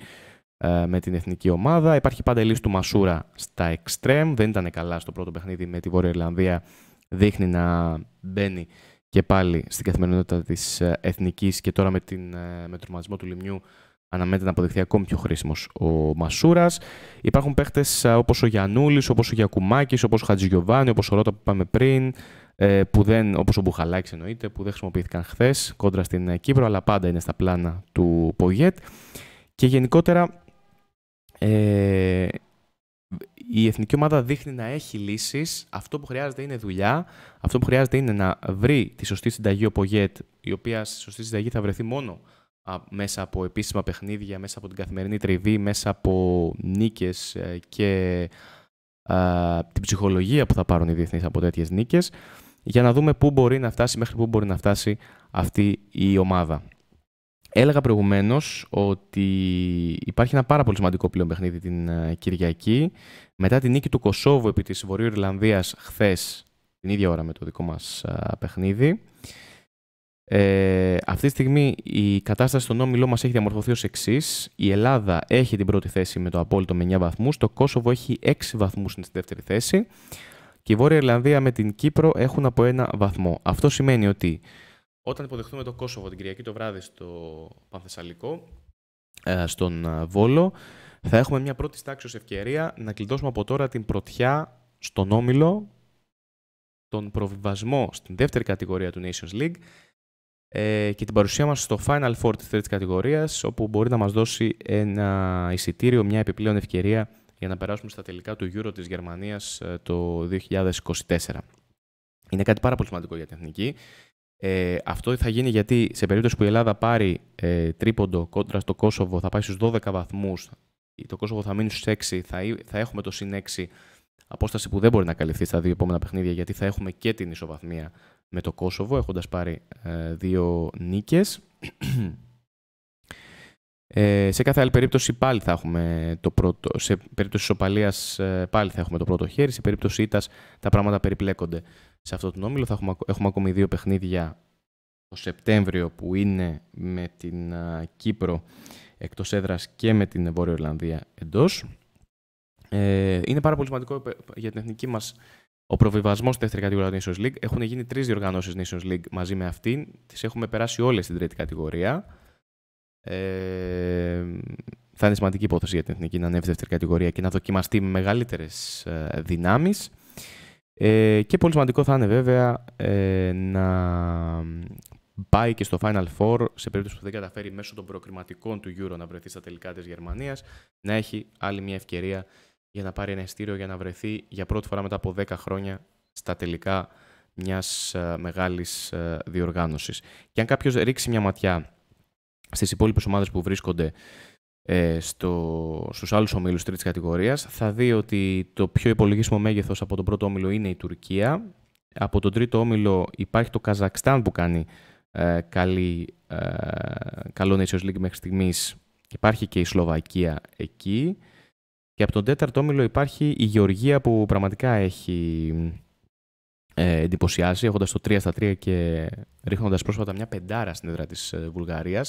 ε, με την εθνική ομάδα. Υπάρχει πάντα η λύση του Μασούρα στα extreme. Δεν ήταν καλά στο πρώτο παιχνίδι με τη Βόρεια Ιρλανδία. Δείχνει να μπαίνει και πάλι στην καθημερινότητα της ε, εθνικής και τώρα με, την, ε, με του Λιμιού αναμένεται να αποδειχθεί ακόμη πιο χρήσιμος ο Μασούρας. Υπάρχουν παίχτες όπως ο Γιανούλης, όπως ο Γιακουμάκης, όπως ο Χατζηγιοβάνη, όπως ο Ρότα που είπαμε πριν, που όπως ο Μπουχαλάκης εννοείται, που δεν χρησιμοποιήθηκαν χθες κόντρα στην Κύπρο, αλλά πάντα είναι στα πλάνα του Πογέτ. Και γενικότερα ε, η εθνική ομάδα δείχνει να έχει λύσεις. Αυτό που χρειάζεται είναι δουλειά. Αυτό που χρειάζεται είναι να βρει τη σωστή συνταγή ο Πογέτ, η οποία στη σωστή συνταγή θα βρεθεί μόνο μέσα από επίσημα παιχνίδια, μέσα από την καθημερινή τριβή, μέσα από νίκες ε, και α, την ψυχολογία που θα πάρουν οι διεθνείς από τέτοιες νίκες, για να δούμε πού μπορεί να φτάσει, μέχρι πού μπορεί να φτάσει αυτή η ομάδα. Έλεγα προηγουμένως ότι υπάρχει ένα πάρα πολύ σημαντικό πλέον παιχνίδι την ε, Κυριακή. Μετά την νίκη του Κωσόβου επί της Βορείου Ιρλανδίας χθες, την ίδια ώρα με το δικό μας παιχνίδι. Ε, αυτή τη στιγμή η κατάσταση στον όμιλό μας έχει διαμορφωθεί ως εξής. Η Ελλάδα έχει την πρώτη θέση με το απόλυτο με 9 βαθμούς. Το Κόσοβο έχει 6 βαθμούς στην δεύτερη θέση. Και η Βόρεια Ιρλανδία με την Κύπρο έχουν από ένα βαθμό. Αυτό σημαίνει ότι όταν υποδεχτούμε το Κόσοβο την Κυριακή το βράδυ στο Πανθεσσαλικό, ε, στον ε, Βόλο, θα έχουμε μια πρώτη τάξη ευκαιρία να κλειδώσουμε από τώρα την πρωτιά στον Όμιλο, τον προβιβασμό στην δεύτερη κατηγορία του Nations League ε, και την παρουσία μας στο Final Four της τρίτης κατηγορίας, όπου μπορεί να μας δώσει ένα εισιτήριο, μια επιπλέον ευκαιρία για να περάσουμε στα τελικά του Euro της Γερμανίας το 2024. Είναι κάτι πάρα πολύ σημαντικό για την Εθνική. Ε, αυτό θα γίνει γιατί σε περίπτωση που η Ελλάδα πάρει ε, τρίποντο κόντρα στο Κόσοβο θα πάει στους 12 βαθμούς, το Κόσοβο θα μείνει στους 6, θα, θα έχουμε το συν 6, απόσταση που δεν μπορεί να καλυφθεί στα δύο επόμενα παιχνίδια γιατί θα έχουμε και την ισοβαθμία με το Κόσοβο έχοντας πάρει ε, δύο νίκες. Ε, σε κάθε άλλη περίπτωση πάλι θα έχουμε το πρώτο, σε περίπτωση ε, πάλι θα έχουμε το πρώτο χέρι, σε περίπτωση ήτας τα πράγματα περιπλέκονται σε αυτό τον όμιλο. Θα έχουμε, έχουμε ακόμη δύο παιχνίδια το Σεπτέμβριο που είναι με την Κύπρο εκτός έδρας και με την Βόρεια Ορλανδία εντός. Ε, είναι πάρα πολύ σημαντικό για την εθνική μας. ο προβιβασμός στη δεύτερη κατηγορία του Nations League. Έχουν γίνει τρεις διοργανώσεις Nations League μαζί με αυτήν. Τις έχουμε περάσει όλες στην τρίτη κατηγορία. Ε, θα είναι σημαντική υπόθεση για την εθνική να ανέβει δεύτερη κατηγορία και να δοκιμαστεί με μεγαλύτερες ε, δυνάμεις. Ε, και πολύ σημαντικό θα είναι βέβαια ε, να πάει και στο Final Four σε περίπτωση που δεν καταφέρει μέσω των προκριματικών του Euro να βρεθεί στα τελικά της Γερμανίας να έχει άλλη μια ευκαιρία για να πάρει ένα εστίριο για να βρεθεί για πρώτη φορά μετά από 10 χρόνια στα τελικά μιας ε, μεγάλης ε, διοργάνωσης. Και αν κάποιος ρίξει μια ματιά στις υπόλοιπες ομάδες που βρίσκονται ε, στο, στους άλλους ομίλους τρίτης κατηγορίας, θα δει ότι το πιο υπολογίσιμο μέγεθος από τον πρώτο όμιλο είναι η Τουρκία. Από τον τρίτο όμιλο υπάρχει το Καζακστάν που κάνει ε, καλή, ε, καλό Nations League μέχρι στιγμής. Υπάρχει και η Σλοβακία εκεί. Και από τον τέταρτο όμιλο υπάρχει η Γεωργία που πραγματικά έχει ε, εντυπωσιάσει, έχοντας το 3 στα 3 και ρίχνοντας πρόσφατα μια πεντάρα στην έδρα της ε, Βουλγαρίας.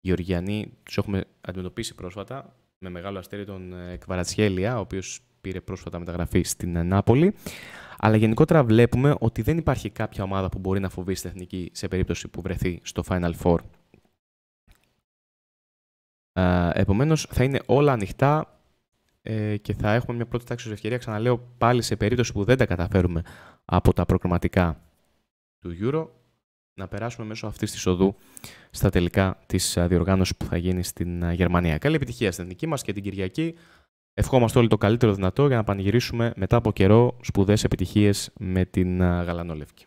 Οι Γεωργιανοί τους έχουμε αντιμετωπίσει πρόσφατα με μεγάλο αστέρι τον ε, Κβαρατσχέλια, ο οποίος πήρε πρόσφατα μεταγραφή στην ε, Νάπολη. Αλλά γενικότερα βλέπουμε ότι δεν υπάρχει κάποια ομάδα που μπορεί να φοβήσει την εθνική σε περίπτωση που βρεθεί στο Final Four. Επομένως θα είναι όλα ανοιχτά ε, και θα έχουμε μια πρώτη τάξη ευκαιρία, ξαναλέω πάλι σε περίπτωση που δεν τα καταφέρουμε από τα προκριματικά του Euro, να περάσουμε μέσω αυτής της οδού στα τελικά της ε, διοργάνωσης που θα γίνει στην ε, Γερμανία. Καλή επιτυχία στην εθνική μας και την Κυριακή. Ευχόμαστε όλοι το καλύτερο δυνατό για να πανηγυρίσουμε μετά από καιρό σπουδές επιτυχίες με την ε, Γαλανόλευκη.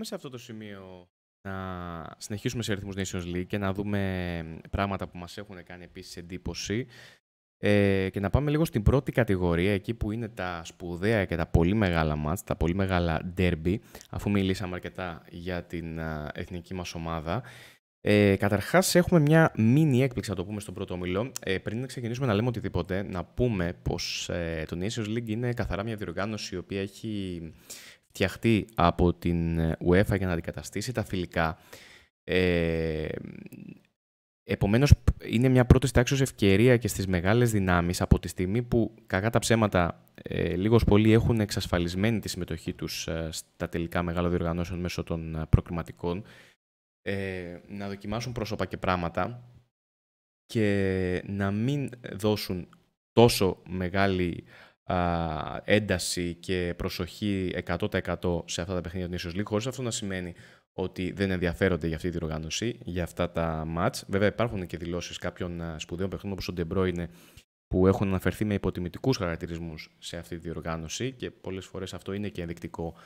πάμε σε αυτό το σημείο να συνεχίσουμε σε αριθμούς Nations League και να δούμε πράγματα που μας έχουν κάνει επίσης εντύπωση ε, και να πάμε λίγο στην πρώτη κατηγορία, εκεί που είναι τα σπουδαία και τα πολύ μεγάλα μάτς, τα πολύ μεγάλα derby, αφού μιλήσαμε αρκετά για την εθνική μας ομάδα. Ε, καταρχάς έχουμε μια μίνι έκπληξη, να το πούμε στον πρώτο όμιλο. Ε, πριν να ξεκινήσουμε να λέμε οτιδήποτε, να πούμε πως ε, το Nations League είναι καθαρά μια διοργάνωση η οποία έχει φτιαχτεί από την ε, UEFA για να αντικαταστήσει τα φιλικά. Ε, επομένως, είναι μια πρώτη τάξης ευκαιρία και στις μεγάλες δυνάμεις από τη στιγμή που κακά τα ψέματα ε, λίγος πολύ έχουν εξασφαλισμένη τη συμμετοχή τους ε, στα τελικά μεγάλα διοργανώσεων μέσω των ε, προκριματικών να δοκιμάσουν πρόσωπα και πράγματα και να μην δώσουν τόσο μεγάλη α, ένταση και προσοχή 100% σε αυτά τα παιχνίδια του Nations League, χωρίς αυτό να σημαίνει ότι δεν ενδιαφέρονται για αυτή τη διοργάνωση, για αυτά τα match. Βέβαια υπάρχουν και δηλώσεις κάποιων σπουδαίων παιχνών όπως ο Bruyne, που έχουν αναφερθεί με υποτιμητικούς χαρακτηρισμούς σε αυτή τη διοργάνωση και πολλές φορές αυτό είναι και ενδεικτικό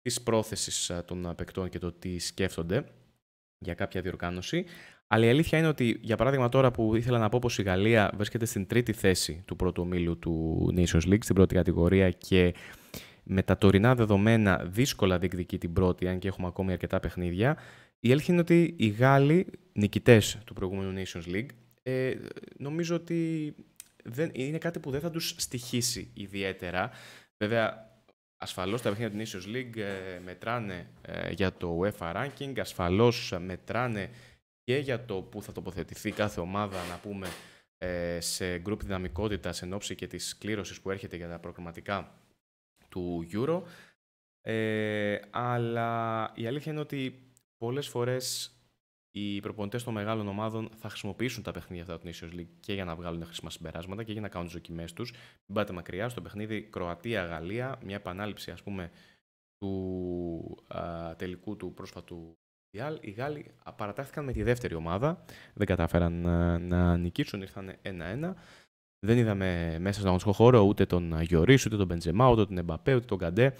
της πρόθεσης των παικτών και το τι σκέφτονται για κάποια διοργάνωση. Αλλά η αλήθεια είναι ότι, για παράδειγμα, τώρα που ήθελα να πω πως η Γαλλία βρίσκεται στην τρίτη θέση του πρώτου ομίλου του Nations League, στην πρώτη κατηγορία και με τα τωρινά δεδομένα δύσκολα διεκδικεί την πρώτη, αν και έχουμε ακόμη αρκετά παιχνίδια. Η αλήθεια είναι ότι οι Γάλλοι, νικητές του προηγούμενου Nations League, ε, νομίζω ότι δεν, είναι κάτι που δεν θα τους στοιχήσει ιδιαίτερα. Βέβαια, Ασφαλώς τα παιχνίδια του Nations League ε, μετράνε ε, για το UEFA ranking, ασφαλώς μετράνε και για το που θα τοποθετηθεί κάθε ομάδα, να πούμε, ε, σε γκρουπ δυναμικότητας εν ώψη και της κλήρωσης που έρχεται για τα προγραμματικά του Euro. Ε, αλλά η αλήθεια είναι ότι πολλές φορές οι προπονητές των μεγάλων ομάδων θα χρησιμοποιήσουν τα παιχνίδια αυτά του Nations League και για να βγάλουν χρήσιμα συμπεράσματα και για να κάνουν τις δοκιμές τους. Μην πάτε μακριά στο παιχνίδι Κροατία-Γαλλία, μια επανάληψη ας πούμε του α, τελικού του πρόσφατου οι Γάλλοι παρατάχθηκαν με τη δεύτερη ομάδα. Δεν κατάφεραν ε, να, νικήσουν, ήρθαν 1-1. Δεν είδαμε μέσα στον αγωνιστικό χώρο ούτε τον Γιωρή, ούτε τον Μπεντζεμά, ούτε τον Εμπαπέ, ούτε τον Καντέ.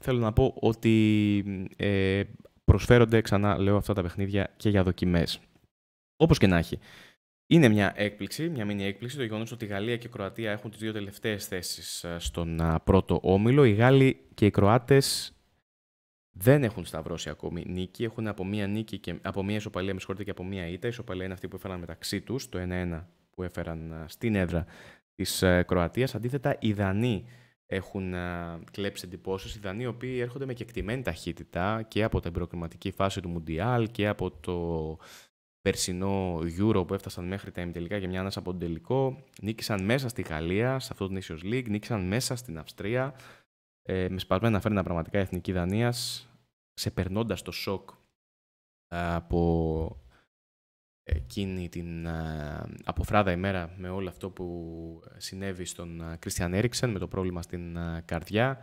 Θέλω να πω ότι ε, προσφέρονται ξανά, λέω, αυτά τα παιχνίδια και για δοκιμές. Όπως και να έχει. Είναι μια έκπληξη, μια μήνυ έκπληξη, το γεγονός ότι η Γαλλία και η Κροατία έχουν τις δύο τελευταίες θέσεις ε, στον ε, πρώτο όμιλο. Οι Γάλλοι και οι Κροάτες δεν έχουν σταυρώσει ακόμη νίκη. Έχουν από μία νίκη και από μία ισοπαλία, με και από μία ήττα. Η ισοπαλία είναι αυτή που έφεραν μεταξύ τους, το 1-1 που έφεραν στην έδρα της ε, Κροατίας. Αντίθετα, οι Δανείοι έχουν κλέψει εντυπώσεις. Οι Δανείοι, οι οποίοι έρχονται με κεκτημένη ταχύτητα και από την προκριματική φάση του Μουντιάλ και από το περσινό Euro που έφτασαν μέχρι τα ημιτελικά και μια ανάσα από τον τελικό. Νίκησαν μέσα στη Γαλλία, σε αυτό το Nations League, νίκησαν μέσα στην Αυστρία ε, με σπασμένα φέρνα πραγματικά η Εθνική Δανίας, ξεπερνώντας το σοκ ε, από εκείνη την ε, αποφράδα ημέρα με όλο αυτό που συνέβη στον Κρίστιαν ε, Έριξεν με το πρόβλημα στην καρδιά,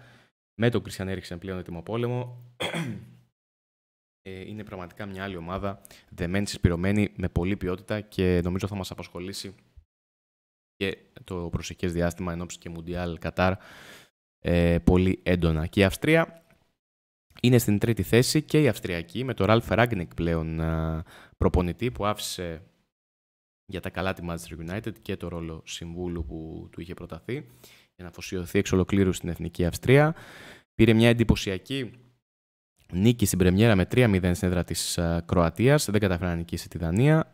με τον Κρίστιαν Έριξεν πλέον έτοιμο πόλεμο. Είναι πραγματικά μια άλλη ομάδα, δεμένη, συσπηρωμένη, με πολλή ποιότητα και νομίζω θα μας απασχολήσει και το προσεχές διάστημα ενώπιση και Μουντιάλ Κατάρ ε, πολύ έντονα. Και η Αυστρία είναι στην τρίτη θέση και η Αυστριακή με τον Ραλφ Ράγκνικ πλέον προπονητή που άφησε για τα καλά τη Manchester United και το ρόλο συμβούλου που του είχε προταθεί για να αφοσιωθεί εξ ολοκλήρου στην Εθνική Αυστρία. Πήρε μια εντυπωσιακή νίκη στην Πρεμιέρα με 3-0 στην έδρα της Κροατίας. Δεν καταφέρει να νικήσει τη Δανία.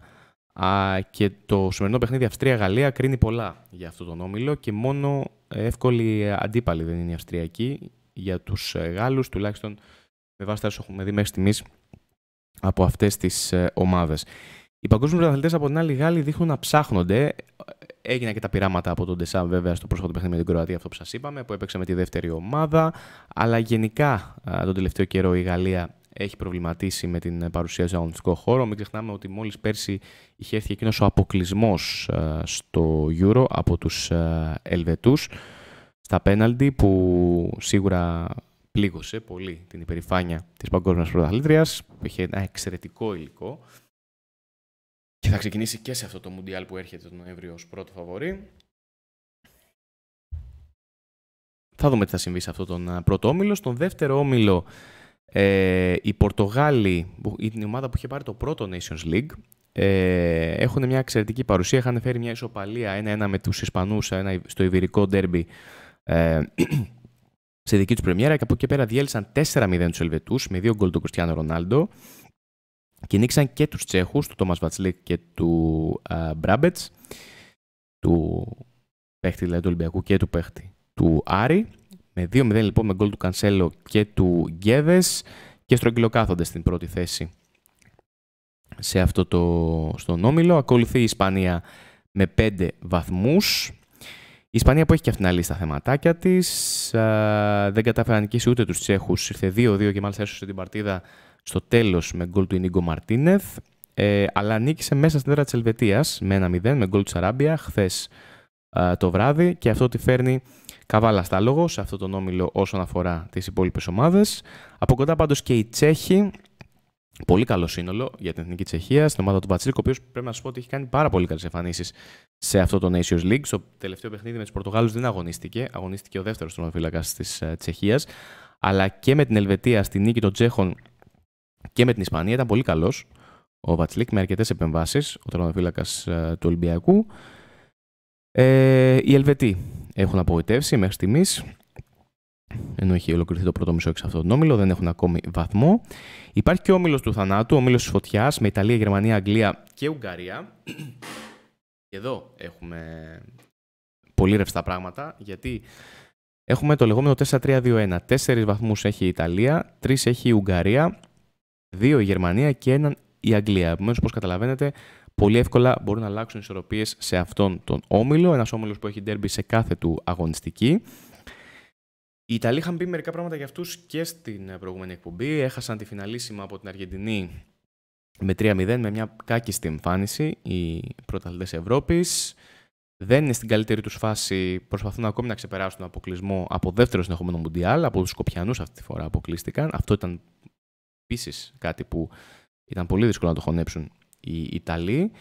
Α, και το σημερινό παιχνίδι Αυστρία-Γαλλία κρίνει πολλά για αυτόν τον όμιλο και μόνο εύκολη αντίπαλη δεν είναι η Αυστριακή για τους ε, Γάλλους, τουλάχιστον με βάση τα έχουμε δει μέχρι στιγμής από αυτές τις ε, ομάδες. Οι παγκόσμιοι πρωταθλητές από την άλλη Γάλλοι δείχνουν να ψάχνονται. Έγιναν και τα πειράματα από τον Ντεσάμ, βέβαια, στο πρόσφατο παιχνίδι με την Κροατία, αυτό που σας είπαμε, που έπαιξε με τη δεύτερη ομάδα. Αλλά γενικά ε, τον τελευταίο καιρό η Γαλλία έχει προβληματίσει με την παρουσία σε αγωνιστικό χώρο. Μην ξεχνάμε ότι μόλις πέρσι είχε έρθει εκείνος ο αποκλεισμός ε, στο Euro από τους ε, Ελβετούς στα πέναλτι που σίγουρα πλήγωσε πολύ την υπερηφάνεια της παγκόσμιας πρωταθλήτριας που είχε ένα εξαιρετικό υλικό και θα ξεκινήσει και σε αυτό το Μουντιάλ που έρχεται τον Νοέμβριο ως πρώτο φαβορή. Θα δούμε τι θα συμβεί σε αυτόν τον ε, πρώτο όμιλο. Στον δεύτερο όμιλο ε, οι Πορτογάλοι η ομάδα που είχε πάρει το πρώτο Nations League. Ε, έχουν μια εξαιρετική παρουσία. Είχαν φέρει μια ισοπαλία ένα-ένα με τους Ισπανούς στο Ιβηρικό Ντέρμπι ε, *clears throat* σε δική τους πρεμιέρα και από εκεί πέρα διέλυσαν 4-0 τους Ελβετούς με δύο γκολ του Κριστιανό Ρονάλντο Κινήξαν και τους Τσέχους, του Τόμας Βατσλίκ και του Μπράμπετ, του παίχτη δηλαδή του Ολυμπιακού και του παίχτη του Άρη με 2-0 λοιπόν με γκολ του Κανσέλο και του Γκέβες και στρογγυλοκάθονται στην πρώτη θέση σε αυτό το, στον όμιλο. Ακολουθεί η Ισπανία με 5 βαθμούς. Η Ισπανία που έχει και αυτήν την στα θεματάκια της. Δεν κατάφερε να νικήσει ούτε τους Τσέχους. Ήρθε 2-2 και μάλιστα έσωσε την παρτίδα στο τέλος με γκολ του Ινίγκο Μαρτίνεθ. Ε, αλλά νίκησε μέσα στην έδρα της Ελβετίας με 1-0 με γκολ του Σαράμπια χθε το βράδυ και αυτό τη φέρνει Καβάλα στα λόγο σε αυτόν τον όμιλο όσον αφορά τις υπόλοιπες ομάδες. Από κοντά πάντως και οι Τσέχοι. Πολύ καλό σύνολο για την Εθνική Τσεχία, στην ομάδα του Βατσίρικ, ο οποίος πρέπει να σα πω ότι έχει κάνει πάρα πολύ καλές εμφανίσεις σε αυτό το Nations League. Στο τελευταίο παιχνίδι με τους Πορτογάλους δεν αγωνίστηκε. Αγωνίστηκε ο δεύτερος τρονοφύλακα της ε, Τσεχίας. Αλλά και με την Ελβετία στη νίκη των Τσέχων και με την Ισπανία ήταν πολύ καλός ο Βατσλίκ με αρκετές επεμβάσεις, ο τρονοφύλακα ε, του Ολυμπιακού. Ε, οι Ελβετοί έχουν απογοητεύσει μέχρι στιγμής. Ενώ έχει ολοκληρωθεί το πρώτο μισό εξ αυτόν τον όμιλο, δεν έχουν ακόμη βαθμό. Υπάρχει και ο όμιλος του θανάτου, ο όμιλος της φωτιάς με Ιταλία, Γερμανία, Αγγλία και Ουγγαρία. Και εδώ έχουμε πολύ ρευστά πράγματα, γιατί έχουμε το λεγόμενο 4-3-2-1. Τέσσερις βαθμούς έχει η Ιταλία, τρεις έχει η Ουγγαρία, δύο η Γερμανία και έναν η Αγγλία. Επομένως, όπως καταλαβαίνετε, πολύ εύκολα μπορούν να αλλάξουν ισορροπίες σε αυτόν τον όμιλο, ένας όμιλος που έχει ντέρμπι σε κάθε του αγωνιστική. Οι Ιταλοί είχαν πει μερικά πράγματα για αυτούς και στην ε, προηγούμενη εκπομπή. Έχασαν τη φιναλίσιμα από την Αργεντινή με 3-0 με μια κάκιστη εμφάνιση οι πρωταθλητές Ευρώπης. Δεν είναι στην καλύτερη τους φάση, προσπαθούν ακόμη να ξεπεράσουν τον αποκλεισμό από δεύτερο συνεχόμενο Μουντιάλ, από τους σκοπιανούς αυτή τη φορά αποκλείστηκαν. Αυτό ήταν επίσης κάτι που ήταν πολύ δύσκολο να το χωνέψουν οι Ιταλοί.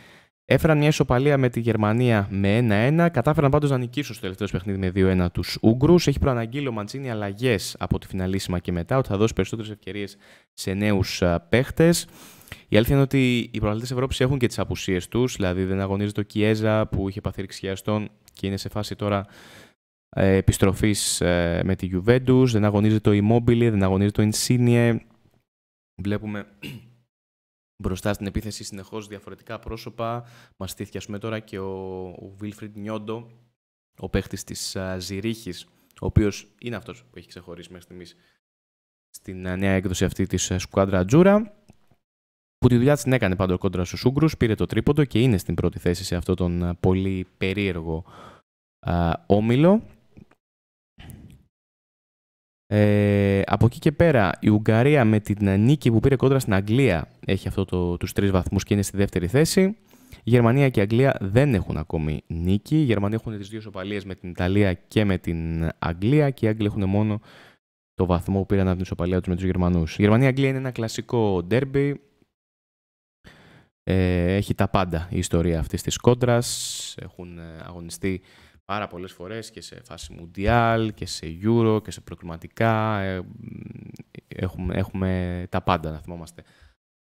Έφεραν μια ισοπαλία με τη Γερμανία με 1-1. Κατάφεραν πάντως να νικήσουν στο τελευταίο παιχνίδι με 2-1 τους Ούγγρους. Έχει προαναγγείλει ο Μαντσίνη αλλαγές από τη φιναλίσιμα και μετά, ότι θα δώσει περισσότερες ευκαιρίες σε νέους παίχτες. Η αλήθεια είναι ότι οι προαλήτε Ευρώπης έχουν και τις απουσίες τους. Δηλαδή δεν αγωνίζεται το Κιέζα που είχε παθεί ρηξιαστών και είναι σε φάση τώρα ε, επιστροφής ε, με τη Juventus. Δεν αγωνίζεται το Immobile, δεν αγωνίζεται το Insigne. Βλέπουμε μπροστά στην επίθεση συνεχώς διαφορετικά πρόσωπα. Μας στήθηκε, ας πούμε, τώρα και ο, ο Βίλφριντ Νιόντο, ο παίχτης της Ζηρίχης, ο οποίος είναι αυτός που έχει ξεχωρίσει μέχρι στιγμής στην νέα έκδοση αυτή της Σκουάντρα Τζούρα. Που τη δουλειά την έκανε πάντω κόντρα στους Ούγγρους, πήρε το τρίποντο και είναι στην πρώτη θέση σε αυτόν τον πολύ περίεργο όμιλο. Ε, από εκεί και πέρα, η Ουγγαρία με την νίκη που πήρε κόντρα στην Αγγλία έχει αυτό το, τους τρεις βαθμούς και είναι στη δεύτερη θέση. Η Γερμανία και η Αγγλία δεν έχουν ακόμη νίκη. οι Γερμανοί έχουν τις δύο σοπαλίες με την Ιταλία και με την Αγγλία και οι Άγγλοι έχουν μόνο το βαθμό που πήραν από την σοπαλία τους με τους Γερμανούς. Η Γερμανία-Αγγλία είναι ένα κλασικό ντέρμπι. Ε, έχει τα πάντα η ιστορία αυτής της κόντρας. Έχουν ε, αγωνιστεί πάρα πολλές φορές και σε φάση Μουντιάλ και σε Euro και σε προκριματικά. Ε, έχουμε, έχουμε τα πάντα να θυμόμαστε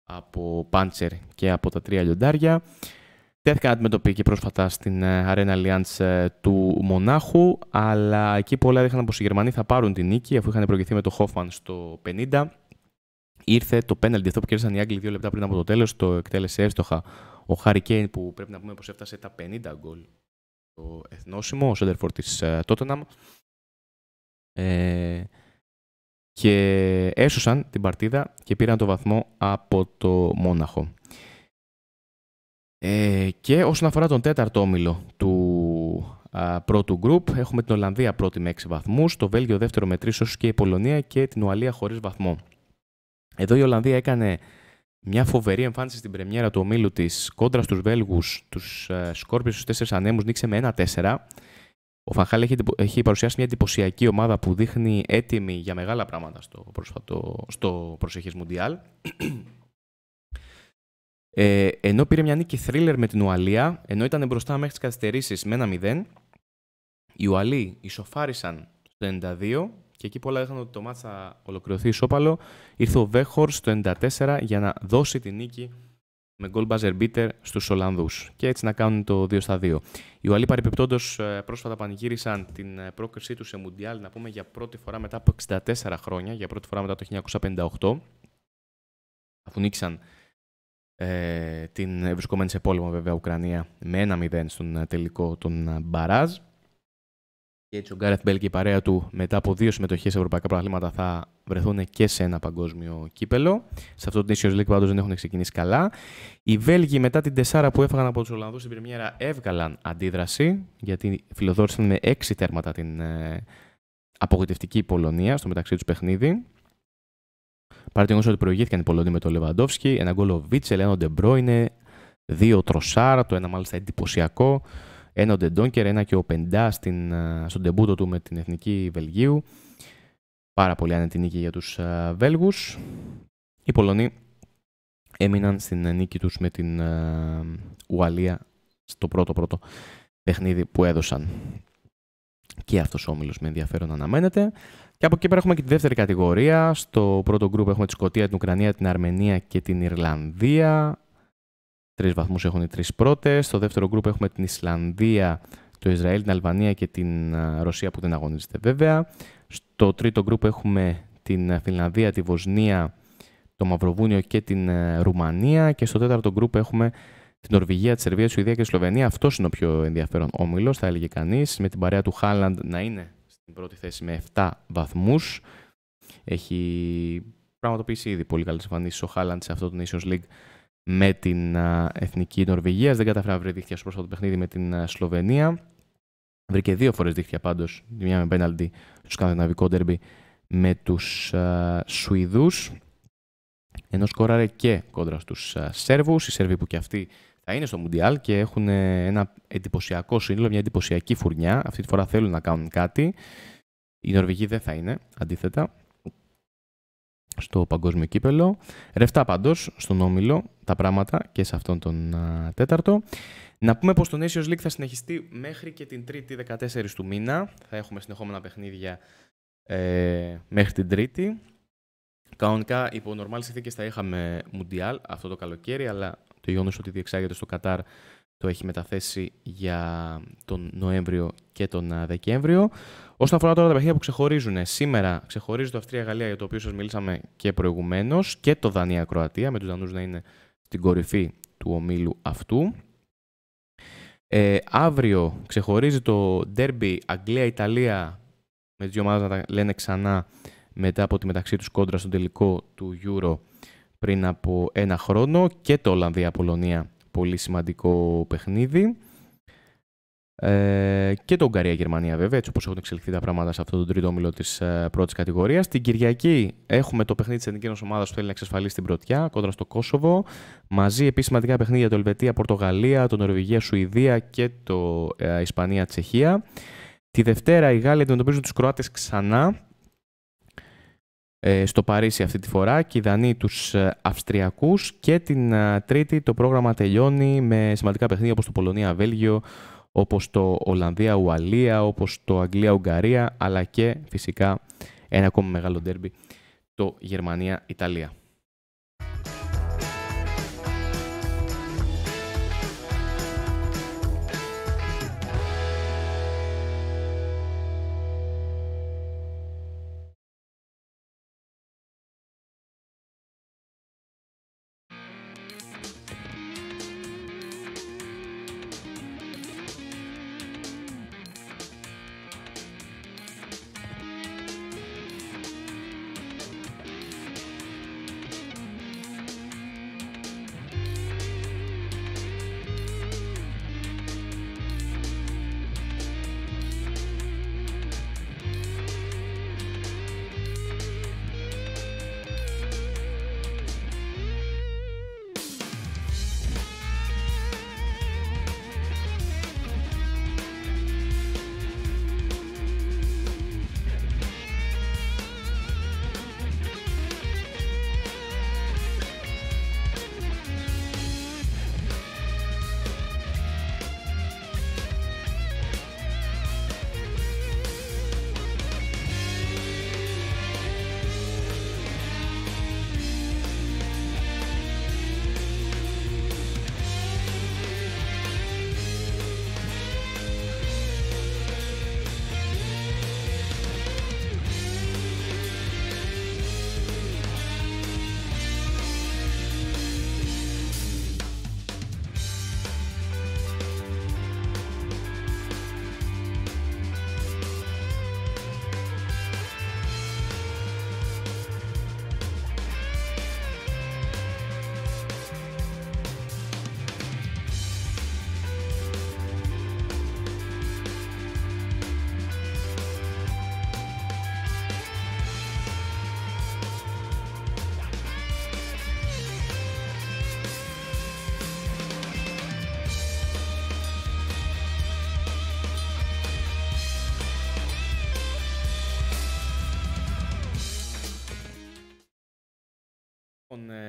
από Πάντσερ και από τα τρία λιοντάρια. Τέθηκα να αντιμετωπίσει και πρόσφατα στην ε, Arena Allianz ε, του Μονάχου, αλλά εκεί πολλά δείχναν πως οι Γερμανοί θα πάρουν την νίκη, αφού είχαν προηγηθεί με το Hoffman στο 50. Ήρθε το πέναλτι αυτό που κέρδισαν οι Άγγλοι δύο λεπτά πριν από το τέλος, το εκτέλεσε εύστοχα ο Χάρη Κέιν που πρέπει να πούμε πως έφτασε τα 50 γκολ το εθνόσημο, ο Σέντερφορ της Τότεναμ. Ε, και έσωσαν την παρτίδα και πήραν το βαθμό από το Μόναχο. Ε, και όσον αφορά τον τέταρτο όμιλο του πρώτου γκρουπ, έχουμε την Ολλανδία πρώτη με 6 βαθμούς, το Βέλγιο δεύτερο με 3 και η Πολωνία και την Ουαλία χωρίς βαθμό. Εδώ η Ολλανδία έκανε μια φοβερή εμφάνιση στην πρεμιέρα του ομίλου της κόντρα στους Βέλγους, τους ε, Σκόρπιους, στους τέσσερις ανέμους, νίξε με 1-4. Ο Φαχάλ έχει, έχει παρουσιάσει μια εντυπωσιακή ομάδα που δείχνει έτοιμη για μεγάλα πράγματα στο, προσφατό, στο Μουντιάλ. *clears throat* Ε, ενώ πήρε μια νίκη θρίλερ με την Ουαλία, ενώ ήταν μπροστά μέχρι τις καθυστερήσεις με ένα 0, οι Ουαλοί ισοφάρισαν το 92 και εκεί πολλά έλεγαν ότι το μάτς θα ολοκληρωθεί ισόπαλο. Ήρθε ο Βέχορ στο 94 για να δώσει τη νίκη με γκολ buzzer beater στους Ολλανδούς και έτσι να κάνουν το 2 στα 2. Οι Ουαλοί παρεπιπτόντως ε, πρόσφατα πανηγύρισαν την ε, πρόκρισή τους σε Μουντιάλ να πούμε για πρώτη φορά μετά από 64 χρόνια, για πρώτη φορά μετά το 1958 αφού νίκησαν ε, την ε, βρισκόμενη σε πόλεμο βέβαια Ουκρανία με 1-0 στον τελικό των Μπαράζ. Και έτσι ο Γκάρεθ Μπέλ και η παρέα του μετά από δύο συμμετοχές σε ευρωπαϊκά πρωταθλήματα θα βρεθούν και σε ένα παγκόσμιο κύπελο. Σε αυτό το Nations League πάντως δεν έχουν ξεκινήσει καλά. Οι Βέλγοι μετά την τεσσάρα που έφαγαν από τους Ολλανδούς στην Πρεμιέρα έβγαλαν αντίδραση γιατί φιλοδόρησαν με έξι τέρματα την ε, απογοητευτική Πολωνία στο μεταξύ τους παιχνίδι. Παρά το γεγονός ότι προηγήθηκαν οι Πολωνοί με τον Λεβαντόφσκι, ένα γκολ ο Βίτσελ, ένα ο Ντεμπρόινε, δύο τροσάρα, το ένα μάλιστα εντυπωσιακό. Ένα ο Ντεντόνκερ, ένα και ο Πεντά στην, στον τεμπούτο του με την Εθνική Βελγίου. Πάρα πολύ άνετη νίκη για τους Βέλγους. Οι Πολωνοί έμειναν στην νίκη τους με την Ουαλία στο πρώτο-πρώτο παιχνίδι που έδωσαν. Και αυτός ο όμιλος με ενδιαφέρον αναμένεται. Και από εκεί πέρα έχουμε και τη δεύτερη κατηγορία. Στο πρώτο γκρουπ έχουμε τη Σκωτία, την Ουκρανία, την Αρμενία και την Ιρλανδία. Τρεις βαθμούς έχουν οι τρεις πρώτες. Στο δεύτερο γκρουπ έχουμε την Ισλανδία, το Ισραήλ, την Αλβανία και την Ρωσία που δεν αγωνίζεται βέβαια. Στο τρίτο γκρουπ έχουμε την Φιλανδία, τη Βοσνία, το Μαυροβούνιο και την Ρουμανία. Και στο τέταρτο γκρουπ έχουμε την Νορβηγία, τη Σερβία, τη Σουηδία και τη Σλοβενία. Αυτός είναι ο πιο ενδιαφέρον όμιλος, θα έλεγε κανείς. Με την παρέα του Χάλαντ να είναι στην πρώτη θέση με 7 βαθμούς. Έχει πραγματοποιήσει ήδη πολύ καλές εμφανίσεις ο Χάλαντ σε αυτό το Nations League με την εθνική Νορβηγίας. Δεν κατάφερε να βρει δίχτυα στο πρόσφατο παιχνίδι με την Σλοβενία. Βρήκε δύο φορές δίχτυα πάντως, μια με πέναλτι στο σκανδιναβικό ντέρμπι με τους Σουηδούς. Ενώ σκόραρε και κόντρα στους Σέρβους. Οι Σέρβοι που και αυτοί θα είναι στο Μουντιάλ και έχουν ε, ένα εντυπωσιακό σύνολο, μια εντυπωσιακή φουρνιά. Αυτή τη φορά θέλουν να κάνουν κάτι. Η Νορβηγοί δεν θα είναι, αντίθετα, στο παγκόσμιο κύπελο. Ρευτά πάντως, στον όμιλο τα πράγματα και σε αυτόν τον τέταρτο. Να πούμε πως το Nations League θα συνεχιστεί μέχρι και την Τρίτη 14 του μήνα. Θα έχουμε συνεχόμενα παιχνίδια ε, μέχρι την Τρίτη. Κανονικά υπό νορμάλες συνθήκες θα είχαμε Μουντιάλ αυτό το καλοκαίρι, αλλά το γεγονός ότι διεξάγεται στο Κατάρ το έχει μεταθέσει για τον Νοέμβριο και τον Δεκέμβριο. Όσον αφορά τώρα τα παιχνίδια που ξεχωρίζουν, ε, σήμερα ξεχωρίζει το Αυστρία-Γαλλία για το οποίο σας μιλήσαμε και προηγουμένως και το Δανία-Κροατία, με τους Δανούς να είναι στην κορυφή του ομίλου αυτού. Ε, αύριο ξεχωρίζει το ντέρμπι Αγγλία-Ιταλία με δύο ομάδες να τα λένε ξανά μετά από τη μεταξύ τους κόντρα στον τελικό του Euro πριν από ένα χρόνο και το Ολλανδία-Πολωνία πολύ σημαντικό παιχνίδι. Ε, και το Ουγγαρία-Γερμανία, βέβαια, έτσι όπως έχουν εξελιχθεί τα πράγματα σε αυτό το τρίτο όμιλο της ε, πρώτης κατηγορίας. Την Κυριακή έχουμε το παιχνίδι της ελληνική ομάδας που θέλει να εξασφαλίσει την πρωτιά κόντρα στο Κόσοβο. Μαζί επίσηματικά παιχνίδια το Ελβετία-Πορτογαλία, το Νορβηγία-Σουηδία και το ε, Ισπανία-Τσεχία. Τη Δευτέρα οι Γάλλοι αντιμετωπίζουν τους Κροάτες ξανά ε, στο Παρίσι αυτή τη φορά και οι Δανείοι τους ε, Αυστριακούς και την ε, Τρίτη το πρόγραμμα τελειώνει με σημαντικά παιχνίδια όπως το Πολωνία-Βέλγιο, όπως το Ολλανδία-Ουαλία, όπως το Αγγλία-Ουγγαρία, αλλά και φυσικά ένα ακόμα μεγάλο ντέρμπι, το Γερμανία-Ιταλία.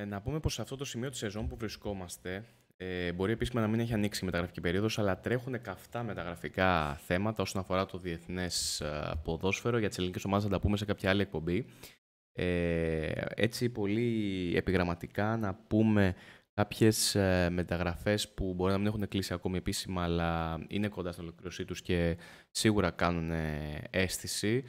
να πούμε πως σε αυτό το σημείο της σεζόν που βρισκόμαστε, ε, μπορεί επίσημα να μην έχει ανοίξει η μεταγραφική περίοδος, αλλά τρέχουν καυτά μεταγραφικά θέματα όσον αφορά το διεθνές ε, ποδόσφαιρο. Για τις ελληνικές ομάδες θα τα πούμε σε κάποια άλλη εκπομπή. Ε, έτσι, πολύ επιγραμματικά να πούμε κάποιες ε, μεταγραφές που μπορεί να μην έχουν κλείσει ακόμη επίσημα αλλά είναι κοντά στην ολοκληρωσή τους και σίγουρα κάνουν αίσθηση.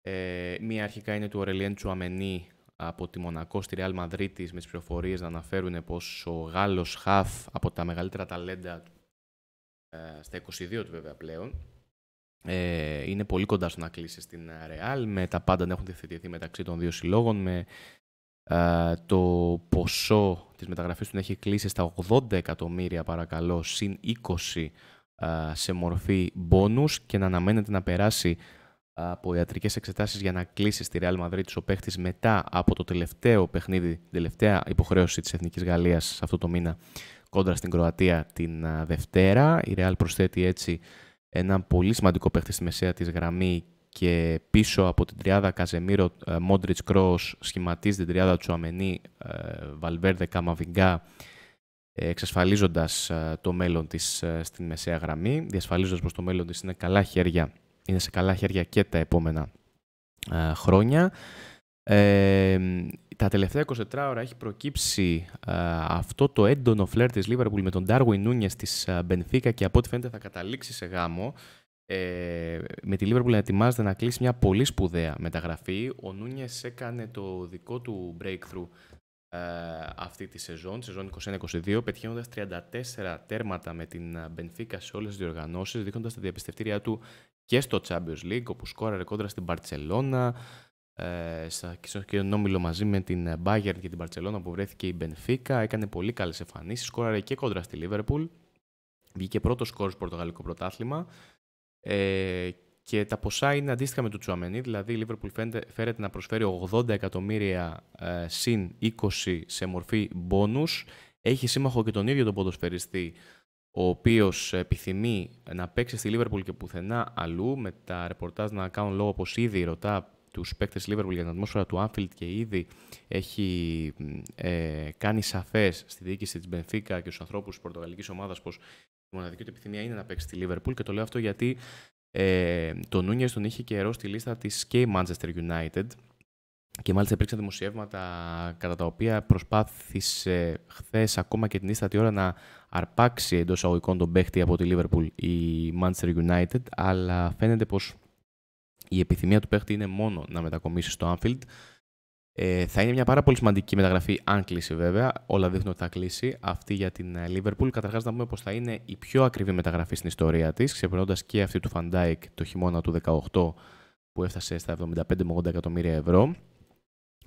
Ε, μία αρχικά είναι του Ορελιέν Τσουαμενή από τη Μονακό στη Ρεάλ Μαδρίτη με τις πληροφορίες να αναφέρουν πως ο Γάλλος Χαφ από τα μεγαλύτερα ταλέντα ε, στα 22 του βέβαια πλέον ε, είναι πολύ κοντά στο να κλείσει στην Ρεάλ με τα πάντα να έχουν διευθετηθεί μεταξύ των δύο συλλόγων με ε, το ποσό της μεταγραφής του να έχει κλείσει στα 80 εκατομμύρια παρακαλώ συν 20 σε μορφή μπόνους και να αναμένεται να περάσει από ιατρικές εξετάσεις για να κλείσει στη Real Madrid ο παίχτης μετά από το τελευταίο παιχνίδι, την τελευταία υποχρέωση της Εθνικής Γαλλίας αυτό το μήνα κόντρα στην Κροατία την Δευτέρα. Η Real προσθέτει έτσι έναν πολύ σημαντικό παίχτη στη μεσαία της γραμμή και πίσω από την τριάδα Καζεμίρο ε, Μόντριτ Κρό σχηματίζει την τριάδα Τσουαμενή ε, Βαλβέρδε Καμαβιγκά ε, εξασφαλίζοντας το μέλλον της στην μεσαία γραμμή, διασφαλίζοντας πως το μέλλον της είναι καλά χέρια είναι σε καλά χέρια και τα επόμενα χρόνια. Ε, τα τελευταία 24 ώρα έχει προκύψει αυτό το έντονο φλερ της Λίβερπουλ με τον Darwin Νούνιες της Μπενφίκα και από ό,τι φαίνεται θα καταλήξει σε γάμο. Ε, με τη Liverpool να ετοιμάζεται να κλείσει μια πολύ σπουδαία μεταγραφή. Ο Νούνιες έκανε το δικό του breakthrough αυτή τη σεζόν, τη σεζόν 21-22, πετυχαίνοντας 34 τέρματα με την Benfica σε όλες τις διοργανώσεις, δείχνοντας τη διαπιστευτήριά του και στο Champions League όπου σκόραρε κόντρα στην Μπαρτσελώνα ε, στο κοινό όμιλο μαζί με την ε, Bayern και την Παρσελώνα που βρέθηκε η Benfica έκανε πολύ καλές εμφανίσεις, σκόραρε και κόντρα στη Liverpool βγήκε πρώτος σκόρ στο Πορτογαλικό πρωτάθλημα ε, και τα ποσά είναι αντίστοιχα με το Τσουαμενί, δηλαδή η Liverpool φέρεται να προσφέρει 80 εκατομμύρια ε, συν 20 σε μορφή bonus. Έχει σύμμαχο και τον ίδιο τον ποδοσφαιριστή ο οποίος επιθυμεί να παίξει στη Λίβερπουλ και πουθενά αλλού, με τα ρεπορτάζ να κάνουν λόγο όπω ήδη ρωτά τους παίκτες τη Λίβερπουλ για την ατμόσφαιρα του άμφιλτ και ήδη έχει ε, κάνει σαφές στη διοίκηση της Μπενφίκα και στους ανθρώπους της Πορτογαλικής ομάδας πως η μοναδική του επιθυμία είναι να παίξει στη Λίβερπουλ και το λέω αυτό γιατί ε, τον Νούνιες τον είχε καιρό στη λίστα της και η Manchester United και μάλιστα υπήρξαν δημοσιεύματα κατά τα οποία προσπάθησε χθες ακόμα και την ίστατη ώρα να αρπάξει εντός αγωγικών τον παίχτη από τη Λίβερπουλ, η Manchester United, αλλά φαίνεται πως η επιθυμία του παίχτη είναι μόνο να μετακομίσει στο Anfield. Ε, θα είναι μια πάρα πολύ σημαντική μεταγραφή, αν κλείσει βέβαια. Όλα δείχνουν ότι θα κλείσει αυτή για την ε, Λίβερπουλ, Καταρχάς, να πούμε πως θα είναι η πιο ακριβή μεταγραφή στην ιστορία της, ξεπερνώντας και αυτή του Φαντάικ το χειμώνα του 18 που έφτασε στα 75 80 εκατομμύρια ευρώ.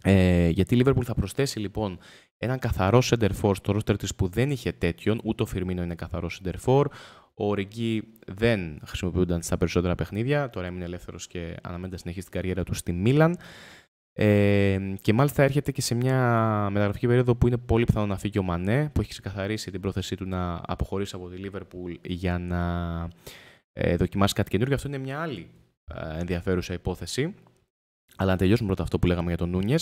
Ε, γιατί η Λίβερπουλ θα προσθέσει λοιπόν έναν καθαρό center force στο roster της που δεν είχε τέτοιον, ούτε ο Φιρμίνο είναι καθαρό center for, ο Ριγκί δεν χρησιμοποιούνταν στα περισσότερα παιχνίδια, τώρα έμεινε ελεύθερος και αναμένεται να συνεχίσει την καριέρα του στη Μίλαν. Ε, και μάλιστα έρχεται και σε μια μεταγραφική περίοδο που είναι πολύ πιθανό να φύγει ο Μανέ, που έχει ξεκαθαρίσει την πρόθεσή του να αποχωρήσει από τη Λίβερπουλ για να ε, δοκιμάσει κάτι καινούργιο. Αυτό είναι μια άλλη ε, ενδιαφέρουσα υπόθεση. Αλλά να τελειώσουμε πρώτα αυτό που λέγαμε για τον Νούνιες.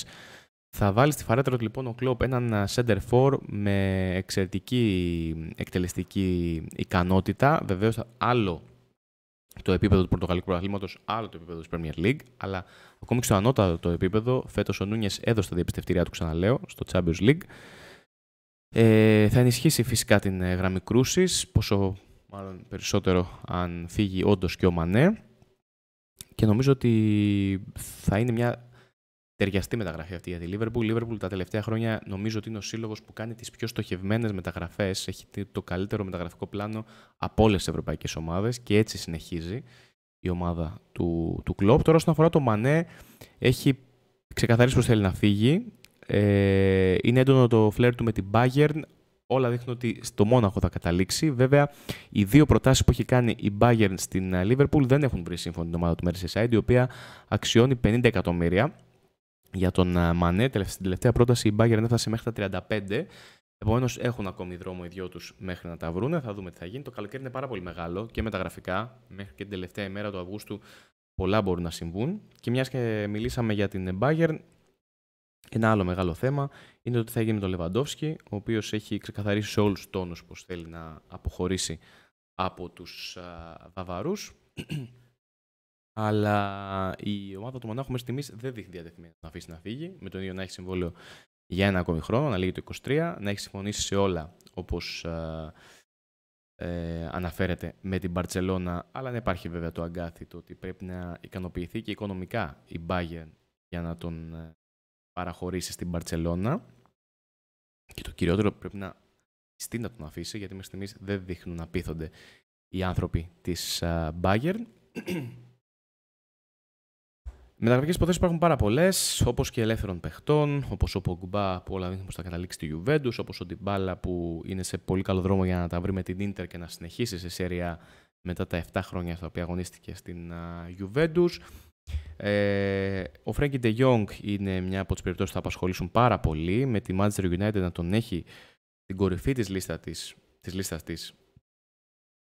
Θα βάλει στη φαρέτρο λοιπόν ο Κλόπ έναν center for με εξαιρετική εκτελεστική ικανότητα. Βεβαίως άλλο το επίπεδο του Πορτογαλικού Πρωταθλήματος, άλλο το επίπεδο της Premier League. Αλλά ακόμη και στο ανώτατο το επίπεδο, φέτος ο Νούνιες έδωσε τα διαπιστευτήριά του, ξαναλέω, στο Champions League. Ε, θα ενισχύσει φυσικά την ε, γραμμή κρούσης, πόσο μάλλον περισσότερο αν φύγει όντως και ο Μανέ. Και νομίζω ότι θα είναι μια ταιριαστή μεταγραφή αυτή για τη Λίβερπουλ Η Λίβερπουλ τα τελευταία χρόνια νομίζω ότι είναι ο σύλλογος που κάνει τις πιο στοχευμένες μεταγραφές. Έχει το καλύτερο μεταγραφικό πλάνο από όλες τις ευρωπαϊκές ομάδες και έτσι συνεχίζει η ομάδα του, του κλοπ. Τώρα, όσον αφορά το Μανέ, έχει ξεκαθαρίσει πως θέλει να φύγει. Ε, είναι έντονο το φλερ του με την Bayern όλα δείχνουν ότι στο Μόναχο θα καταλήξει. Βέβαια, οι δύο προτάσεις που έχει κάνει η Bayern στην ε, Liverpool δεν έχουν βρει σύμφωνη την ομάδα του Merseyside, η οποία αξιώνει 50 εκατομμύρια για τον ε, Μανέ. Στην τελευταία πρόταση η Bayern έφτασε μέχρι τα 35. Επομένως, έχουν ακόμη δρόμο οι δυο τους μέχρι να τα βρούνε. Θα δούμε τι θα γίνει. Το καλοκαίρι είναι πάρα πολύ μεγάλο και με τα γραφικά. Μέχρι και την τελευταία ημέρα του Αυγούστου πολλά μπορούν να συμβούν. Και μιας και μιλήσαμε για την Bayern, ένα άλλο μεγάλο θέμα είναι το τι θα γίνει με τον Λεβαντόφσκι, ο οποίος έχει ξεκαθαρίσει σε όλους τους τόνους πως θέλει να αποχωρήσει από τους Βαβαρούς. *clears throat* Αλλά η ομάδα του Μονάχου μέχρι στιγμής δεν δείχνει διατεθειμένη να αφήσει να φύγει, με τον ίδιο να έχει συμβόλαιο για ένα ακόμη χρόνο, να λύγει το 23, να έχει συμφωνήσει σε όλα όπως ε, αναφέρεται με την Μπαρτσελώνα, αλλά να υπάρχει βέβαια το αγκάθι το ότι πρέπει να ικανοποιηθεί και οικονομικά η Bayern για να τον ε, παραχωρήσει στην Μπαρσελόνα. Και το κυριότερο πρέπει να στην να τον αφήσει, γιατί μέχρι στιγμής δεν δείχνουν να πείθονται οι άνθρωποι της uh, Bayern. *clears throat* Μεταγραφικές υποθέσεις υπάρχουν πάρα πολλές, όπως και ελεύθερων παιχτών, όπως ο Πογκμπά που όλα δείχνουν πως θα καταλήξει στη Juventus, όπως ο Ντιμπάλα που είναι σε πολύ καλό δρόμο για να τα βρει με την ντερ και να συνεχίσει σε σέρια μετά τα 7 χρόνια στα οποία αγωνίστηκε στην uh, ε, ο Φρέγκι de Jong είναι μια από τις περιπτώσεις που θα απασχολήσουν πάρα πολύ με τη Manchester United να τον έχει στην κορυφή της, λίστας της, της λίστας της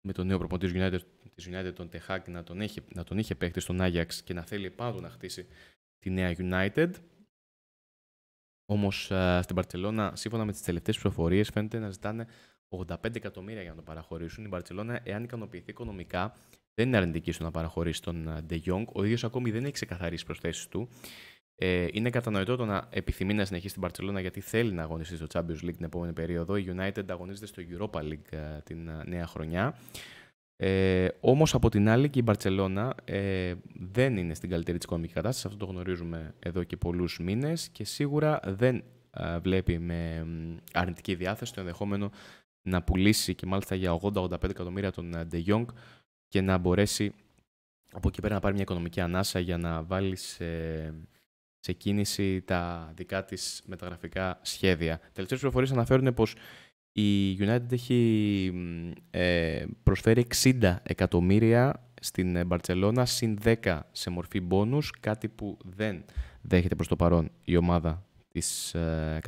με τον νέο προπονητή της United, της United τον Τεχάκ να τον, έχει, να τον είχε παίχτη στον Άγιαξ και να θέλει πάνω να χτίσει τη νέα United. Όμως ε, στην Παρτσελώνα, σύμφωνα με τις τελευταίες πληροφορίε, φαίνεται να ζητάνε 85 εκατομμύρια για να τον παραχωρήσουν. Η Παρτσελώνα, εάν ικανοποιηθεί οικονομικά, δεν είναι αρνητική στο να παραχωρήσει τον ε, De Jong. Ο ίδιος ακόμη δεν έχει ξεκαθαρίσει προσθέσεις του. Ε, είναι κατανοητό το να επιθυμεί να συνεχίσει στην Παρσελόνα γιατί θέλει να αγωνιστεί στο Champions League την επόμενη περίοδο. Η United αγωνίζεται στο Europa League ε, την ε, νέα χρονιά. Ε, Όμως από την άλλη και η Μπαρσελόνα ε, δεν είναι στην καλύτερη της οικονομική κατάστασης. Αυτό το γνωρίζουμε εδώ και πολλούς μήνες και σίγουρα δεν βλέπει με αρνητική διάθεση το ενδεχόμενο να πουλήσει και μάλιστα για 80-85 εκατομμύρια τον De Jong και να μπορέσει από εκεί πέρα να πάρει μια οικονομική ανάσα για να βάλει σε, σε κίνηση τα δικά της μεταγραφικά σχέδια. Τελευταίες πληροφορίες αναφέρουν πως η United έχει ε, προσφέρει 60 εκατομμύρια στην ε, Μπαρτσελώνα συν 10 σε μορφή μπόνους, κάτι που δεν δέχεται προς το παρόν η ομάδα της ε,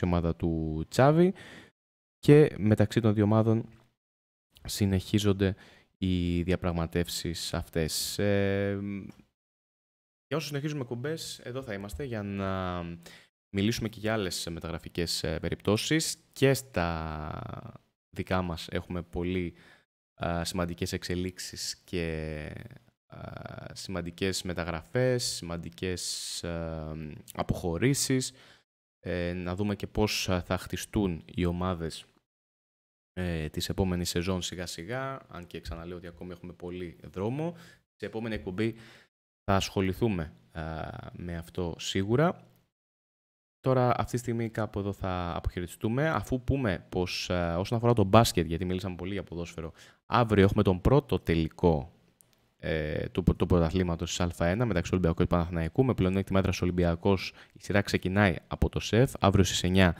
η ομάδα του Τσάβη και μεταξύ των δύο ομάδων συνεχίζονται οι διαπραγματεύσεις αυτές. Ε, για όσους συνεχίζουμε κουμπές, εδώ θα είμαστε για να μιλήσουμε και για άλλες μεταγραφικές ε, περιπτώσεις και στα δικά μας έχουμε πολύ ε, σημαντικές εξελίξεις και σημαντικές μεταγραφές, σημαντικές αποχωρήσεις. να δούμε και πώς θα χτιστούν οι ομάδες ε, της επόμενης σεζόν σιγά σιγά. Αν και ξαναλέω ότι ακόμη έχουμε πολύ δρόμο. Σε επόμενη εκπομπή θα ασχοληθούμε με αυτό σίγουρα. Τώρα αυτή τη στιγμή κάπου εδώ θα αποχαιρετιστούμε. Αφού πούμε πως όσον αφορά το μπάσκετ, γιατί μιλήσαμε πολύ για ποδόσφαιρο, αύριο έχουμε τον πρώτο τελικό ε, του, του πρωταθλήματος της Α1 μεταξύ Ολυμπιακού και Παναθηναϊκού. Με πλεονέκτημα έδρας Ολυμπιακός η σειρά ξεκινάει από το ΣΕΦ. Αύριο στις 9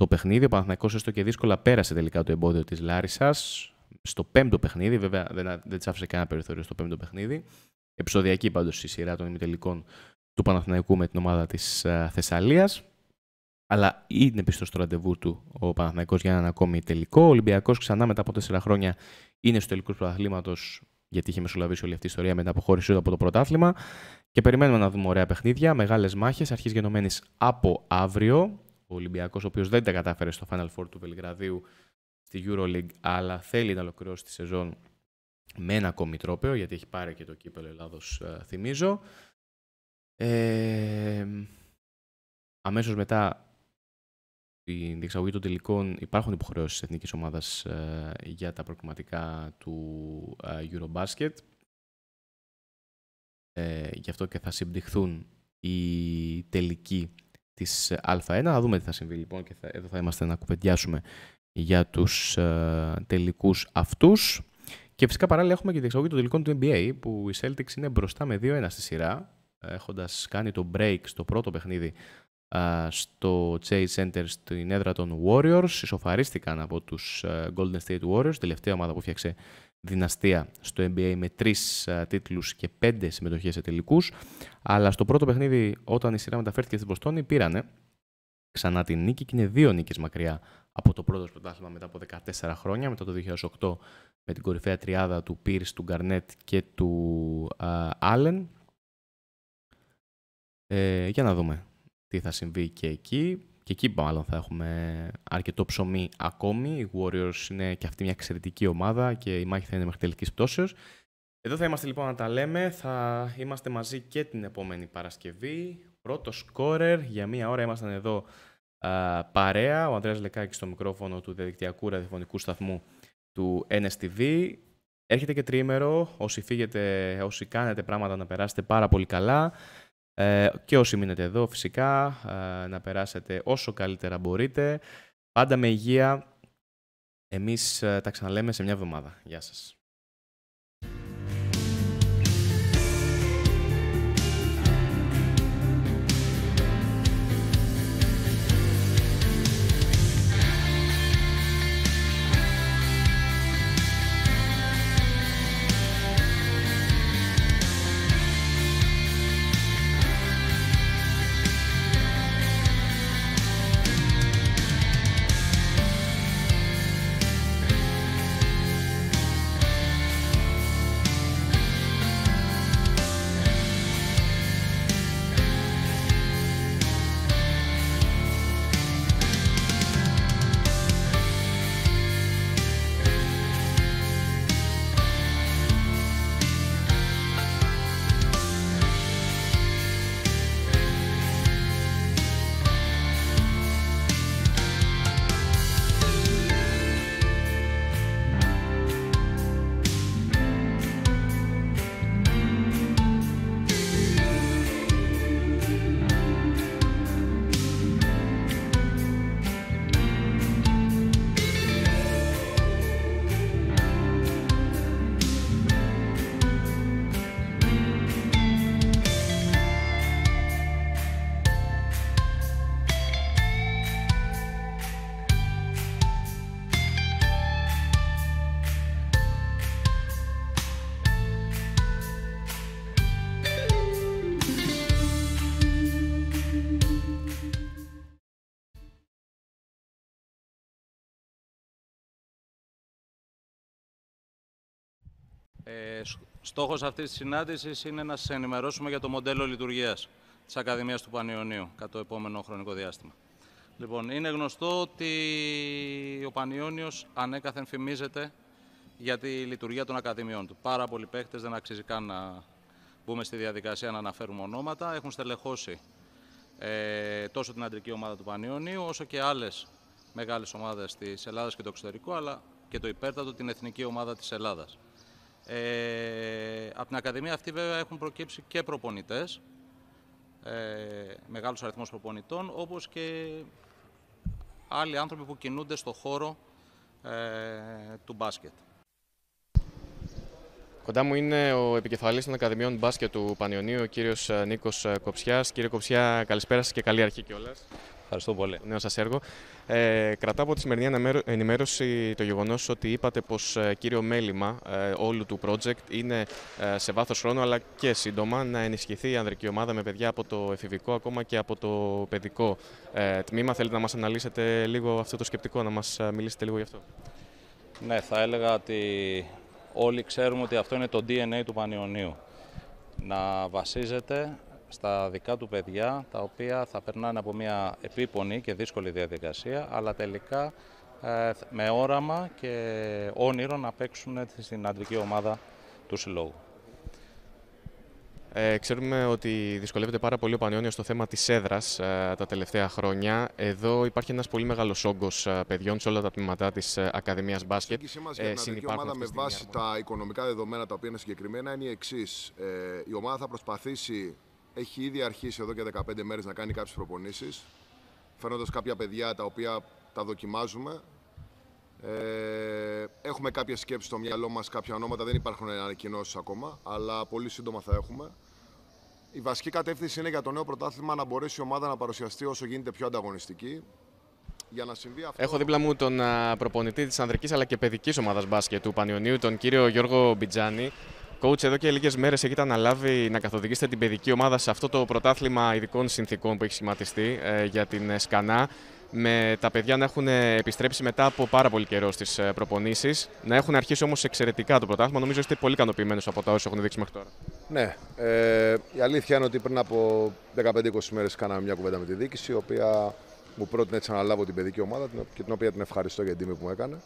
το παιχνίδι. Ο Παναθναϊκό, έστω και δύσκολα πέρασε τελικά το εμπόδιο της Λάρισας. Στο πέμπτο παιχνίδι, βέβαια δεν, δεν της άφησε κανένα περιθώριο στο πέμπτο παιχνίδι. Επισοδιακή πάντως η σειρά των ημιτελικών του Παναθηναϊκού με την ομάδα της ε, Θεσσαλίας, Αλλά είναι πίσω στο ραντεβού του ο Παναθναϊκό για έναν ακόμη τελικό. Ο Ολυμπιακός ξανά μετά από τέσσερα χρόνια είναι στους τελικούς πρωταθλήματος γιατί είχε μεσολαβήσει όλη αυτή η ιστορία μετά από του από το πρωτάθλημα. Και περιμένουμε να δούμε ωραία παιχνίδια, μεγάλες μάχες, αρχής γενομένης από αύριο ο Ολυμπιακός, ο οποίος δεν τα κατάφερε στο Final Four του Βελιγραδίου στη Euroleague, αλλά θέλει να ολοκληρώσει τη σεζόν με ένα ακόμη τρόπαιο, γιατί έχει πάρει και το κύπελο Ελλάδος, ε, θυμίζω. Ε, αμέσως μετά την διεξαγωγή των τελικών υπάρχουν υποχρεώσεις της εθνικής ομάδας ε, για τα προκριματικά του ε, Eurobasket. Ε, γι' αυτό και θα συμπτυχθούν οι τελικοί της Α1. Ε, θα δούμε τι θα συμβεί λοιπόν και εδώ θα είμαστε να κουβεντιάσουμε για τους ε, τελικούς αυτούς. Και φυσικά παράλληλα έχουμε και τη διεξαγωγή των τελικών του NBA που οι Celtics είναι μπροστά με 2-1 στη σειρά ε, έχοντας κάνει το break στο πρώτο παιχνίδι στο Chase Center στην έδρα των Warriors. Ισοφαρίστηκαν από τους ε, Golden State Warriors, τελευταία ομάδα που φτιάξε δυναστεία στο NBA με τρεις τίτλους και πέντε συμμετοχές σε τελικούς. Αλλά στο πρώτο παιχνίδι, όταν η σειρά μεταφέρθηκε στην Βοστόνη, πήρανε ξανά την νίκη και είναι δύο νίκες μακριά από το πρώτο πρωτάθλημα μετά από 14 χρόνια, μετά το 2008 με την κορυφαία τριάδα του Πίρις, του Γκαρνέτ και του Άλεν. Ε, για να δούμε τι θα συμβεί και εκεί. Και εκεί μάλλον θα έχουμε αρκετό ψωμί ακόμη. Οι Warriors είναι και αυτή μια εξαιρετική ομάδα και η μάχη θα είναι μέχρι τελικής πτώσεως. Εδώ θα είμαστε λοιπόν να τα λέμε. Θα είμαστε μαζί και την επόμενη Παρασκευή. Πρώτο σκόρερ. Για μία ώρα ήμασταν εδώ α, παρέα. Ο Ανδρέας Λεκάκης στο μικρόφωνο του διαδικτυακού ραδιοφωνικού σταθμού του NSTV. Έρχεται και τρίμερο. Όσοι φύγετε, όσοι κάνετε πράγματα να περάσετε πάρα πολύ καλά. Ε, και όσοι μείνετε εδώ φυσικά, ε, να περάσετε όσο καλύτερα μπορείτε. Πάντα με υγεία. Εμείς ε, τα ξαναλέμε σε μια εβδομάδα. Γεια σας. Ε, στόχος αυτής της συνάντησης είναι να σας ενημερώσουμε για το μοντέλο λειτουργίας της Ακαδημίας του Πανιωνίου κατά το επόμενο χρονικό διάστημα. Λοιπόν, είναι γνωστό ότι ο Πανιόνιος ανέκαθεν φημίζεται για τη λειτουργία των Ακαδημιών του. Πάρα πολλοί παίχτες δεν αξίζει καν να μπούμε στη διαδικασία να αναφέρουμε ονόματα. Έχουν στελεχώσει ε, τόσο την αντρική ομάδα του Πανιόνιου όσο και άλλες μεγάλες ομάδες της Ελλάδας και το εξωτερικό αλλά και το υπέρτατο την εθνική ομάδα της Ελλάδας. Ε, από την Ακαδημία αυτή βέβαια έχουν προκύψει και προπονητές, ε, μεγάλος αριθμός προπονητών, όπως και άλλοι άνθρωποι που κινούνται στο χώρο ε, του μπάσκετ. Κοντά μου είναι ο επικεφαλής των Ακαδημιών Μπάσκετ του Πανιωνίου, ο κύριος ε, Νίκος Κοψιάς. Κύριε Κοψιά, καλησπέρα σας και καλή αρχή κιόλας. Ευχαριστώ πολύ. Νέο ναι, σας έργο. Ε, κρατάω από τη σημερινή ενημέρωση το γεγονός ότι είπατε πως ε, κύριο μέλημα ε, όλου του project είναι ε, σε βάθος χρόνου αλλά και σύντομα να ενισχυθεί η ανδρική ομάδα με παιδιά από το εφηβικό ακόμα και από το παιδικό ε, τμήμα. Θέλετε να μας αναλύσετε λίγο αυτό το σκεπτικό, να μας μιλήσετε λίγο γι' αυτό. Ναι, θα έλεγα ότι όλοι ξέρουμε ότι αυτό είναι το DNA του Πανιωνίου. Να βασίζεται στα δικά του παιδιά, τα οποία θα περνάνε από μια επίπονη και δύσκολη διαδικασία, αλλά τελικά ε, με όραμα και όνειρο να παίξουν στην αντρική ομάδα του Συλλόγου. Ε, ξέρουμε ότι δυσκολεύεται πάρα πολύ ο Πανιόνιος στο θέμα της έδρας ε, τα τελευταία χρόνια. Εδώ υπάρχει ένας πολύ μεγάλος όγκος ε, παιδιών σε όλα τα τμήματά της ε, Ακαδημίας Μπάσκετ. Η μας για την ομάδα με βάση τα οικονομικά δεδομένα τα οποία είναι συγκεκριμένα είναι η εξής. η ομάδα θα προσπαθήσει έχει ήδη αρχίσει εδώ και 15 μέρες να κάνει κάποιες προπονήσεις, φέρνοντας κάποια παιδιά τα οποία τα δοκιμάζουμε. Ε, έχουμε κάποια σκέψη στο μυαλό μας, κάποια ονόματα, δεν υπάρχουν ανακοινώσεις ακόμα, αλλά πολύ σύντομα θα έχουμε. Η βασική κατεύθυνση είναι για το νέο πρωτάθλημα να μπορέσει η ομάδα να παρουσιαστεί όσο γίνεται πιο ανταγωνιστική, για να συμβεί αυτό... Έχω δίπλα μου τον προπονητή της ανδρικής αλλά και παιδικής ομάδας μπάσκετ του Πανιωνίου, τον κύριο Γιώργο Μπιτζάνη. Coach, εδώ και λίγες μέρες έχετε αναλάβει να καθοδηγήσετε την παιδική ομάδα σε αυτό το πρωτάθλημα ειδικών συνθήκων που έχει σχηματιστεί ε, για την ε, Σκανά. Με τα παιδιά να έχουν ε, επιστρέψει μετά από πάρα πολύ καιρό στις προπονήσεις. Να έχουν αρχίσει όμως εξαιρετικά το πρωτάθλημα. Νομίζω είστε πολύ ικανοποιημένοι από τα όσα έχουν δείξει μέχρι τώρα. Ναι. Ε, η αλήθεια είναι ότι πριν από 15-20 μέρες κάναμε μια κουβέντα με τη διοίκηση, η οποία μου πρότεινε να αναλάβω την παιδική ομάδα και την οποία την ευχαριστώ για την τιμή που μου έκανε.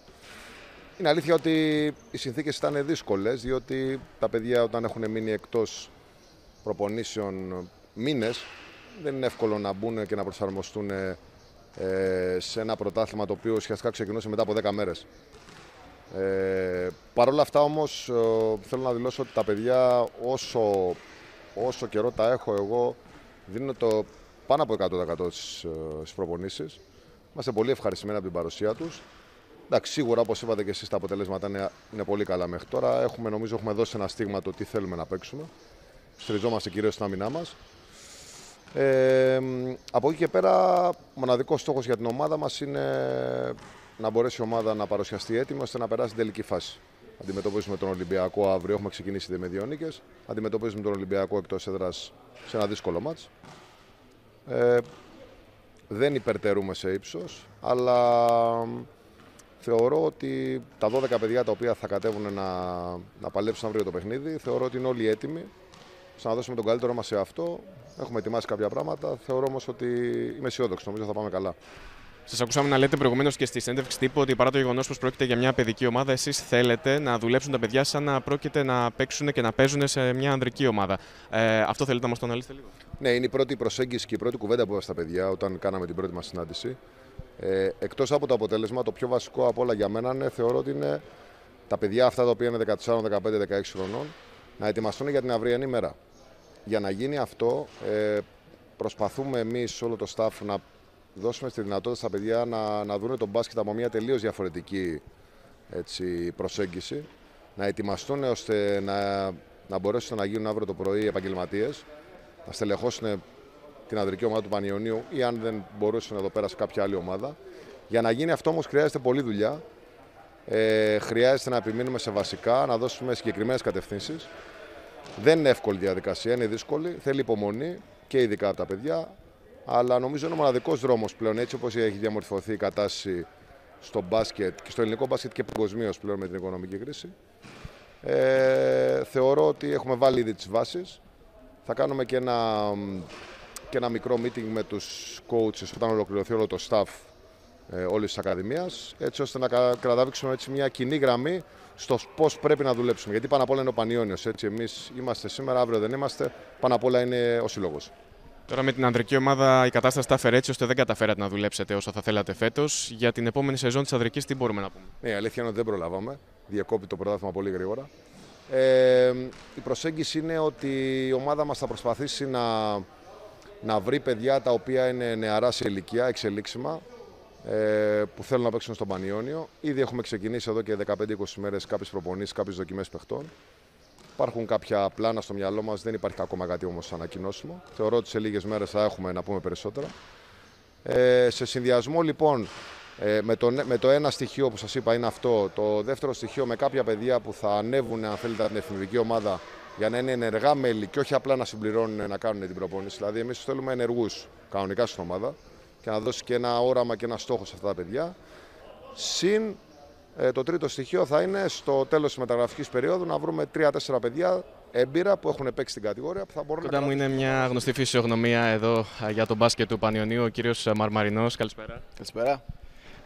Είναι αλήθεια ότι οι συνθήκες ήταν δύσκολες, διότι τα παιδιά όταν έχουν μείνει εκτός προπονήσεων μήνες, δεν είναι εύκολο να μπουν και να προσαρμοστούν ε, σε ένα πρωτάθλημα το οποίο ουσιαστικά ξεκινούσε μετά από 10 μέρες. Ε, Παρ' όλα αυτά όμως, ε, θέλω να δηλώσω ότι τα παιδιά όσο, όσο καιρό τα έχω εγώ δίνω το πάνω από 100% στι προπονήσει. στις προπονήσεις. Είμαστε πολύ ευχαριστημένοι από την παρουσία τους. Εντάξει, σίγουρα όπως είπατε και εσείς τα αποτελέσματα είναι, είναι πολύ καλά μέχρι τώρα. Έχουμε, νομίζω έχουμε δώσει ένα στίγμα το τι θέλουμε να παίξουμε. Στριζόμαστε κυρίως στην άμυνά μας. Ε, από εκεί και πέρα, μοναδικός στόχος για την ομάδα μας είναι να μπορέσει η ομάδα να παρουσιαστεί έτοιμη ώστε να περάσει την τελική φάση. Αντιμετωπίζουμε τον Ολυμπιακό αύριο, έχουμε ξεκινήσει με δύο νίκες. Αντιμετωπίζουμε τον Ολυμπιακό εκτός έδρας σε ένα δύσκολο μάτ. Ε, δεν υπερτερούμε σε ύψος, αλλά Θεωρώ ότι τα 12 παιδιά τα οποία θα κατέβουν να, να παλέψουν αύριο το παιχνίδι, θεωρώ ότι είναι όλοι έτοιμοι. Σαν να δώσουμε τον καλύτερό μας σε αυτό. Έχουμε ετοιμάσει κάποια πράγματα. Θεωρώ όμως ότι είμαι αισιόδοξος. Νομίζω θα πάμε καλά. Σας ακούσαμε να λέτε προηγουμένως και στη συνέντευξη τύπου ότι παρά το γεγονός πως πρόκειται για μια παιδική ομάδα, εσείς θέλετε να δουλέψουν τα παιδιά σαν να πρόκειται να παίξουν και να παίζουν σε μια ανδρική ομάδα. Ε, αυτό θέλετε να μας το αναλύσετε λίγο. Ναι, είναι η πρώτη προσέγγιση και η πρώτη κουβέντα που είπα στα παιδιά όταν κάναμε την πρώτη μας συνάντηση. Ε, Εκτός από το αποτέλεσμα, το πιο βασικό από όλα για μένα είναι, θεωρώ ότι είναι τα παιδιά αυτά τα οποία είναι 14, 15, 16 χρονών να ετοιμαστούν για την αυριανή μέρα. Για να γίνει αυτό, ε, προσπαθούμε εμείς, όλο το staff, να δώσουμε τη δυνατότητα στα παιδιά να, να δουν τον μπάσκετ από μια τελείως διαφορετική έτσι, προσέγγιση. Να ετοιμαστούν ώστε να, να μπορέσουν να γίνουν αύριο το πρωί επαγγελματίες, να στελεχώσουν την Ανδρική ομάδα του Πανιωνίου ή αν δεν μπορούσε να το πέρασε κάποια άλλη ομάδα. Για να γίνει αυτό όμως χρειάζεται πολλή δουλειά. Ε, χρειάζεται να επιμείνουμε σε βασικά, να δώσουμε συγκεκριμένες κατευθύνσεις. Δεν είναι εύκολη διαδικασία, είναι δύσκολη. Θέλει υπομονή και ειδικά από τα παιδιά. Αλλά νομίζω είναι ο μοναδικός δρόμος πλέον έτσι όπως έχει διαμορφωθεί η κατάσταση στο μπάσκετ και στο ελληνικό μπάσκετ και παγκοσμίως πλέον με την οικονομική κρίση. Ε, θεωρώ ότι έχουμε βάλει ήδη τις βάσεις. Θα κάνουμε και ένα και ένα μικρό meeting με τους coaches όταν ολοκληρωθεί όλο το staff ε, όλης της Ακαδημίας έτσι ώστε να καταδείξουμε έτσι μια κοινή γραμμή στο πώς πρέπει να δουλέψουμε. Γιατί πάνω απ' όλα είναι ο Πανιόνιος. Εμείς είμαστε σήμερα, αύριο δεν είμαστε. Πάνω απ' όλα είναι ο σύλλογος. Τώρα με την ανδρική ομάδα η κατάσταση τα έφερε έτσι ώστε δεν καταφέρατε να δουλέψετε όσα θα θέλατε φέτος. Για την επόμενη σεζόν της ανδρικής, τι μπορούμε να πούμε. Ναι, η αλήθεια είναι ότι δεν προλάβαμε. Διακόπη το πρωτάθλημα πολύ γρήγορα. Ε, η προσέγγιση είναι ότι η ομάδα μας θα προσπαθήσει να να βρει παιδιά τα οποία είναι νεαρά σε ηλικία, εξελίξιμα, ε, που θέλουν να παίξουν στον Πανιόνιο. Ήδη έχουμε ξεκινήσει εδώ και 15-20 μέρες κάποιες προπονήσεις, κάποιες δοκιμές παιχτών. Υπάρχουν κάποια πλάνα στο μυαλό μας, δεν υπάρχει ακόμα κάτι όμως ανακοινώσιμο. Θεωρώ ότι σε λίγες μέρες θα έχουμε να πούμε περισσότερα. Ε, σε συνδυασμό λοιπόν ε, με, το, με το ένα στοιχείο που σας είπα είναι αυτό, το δεύτερο στοιχείο με κάποια παιδιά που θα ανέβουν, αν θέλετε, την εθνική ομάδα για να είναι ενεργά μέλη και όχι απλά να συμπληρώνουν να κάνουν την προπόνηση. Δηλαδή, εμείς θέλουμε ενεργούς κανονικά στην ομάδα και να δώσει και ένα όραμα και ένα στόχο σε αυτά τα παιδιά. Συν ε, το τρίτο στοιχείο θα είναι στο τέλος της μεταγραφικής περίοδου να βρούμε τρία-τέσσερα παιδιά έμπειρα που έχουν παίξει την κατηγορία που θα μπορούν Κοντά να. μου είναι μια γνωστή φυσιογνωμία εδώ ε, για τον μπάσκετ του Πανιωνίου, ο κύριος Μαρμαρινός. Καλησπέρα. Καλησπέρα.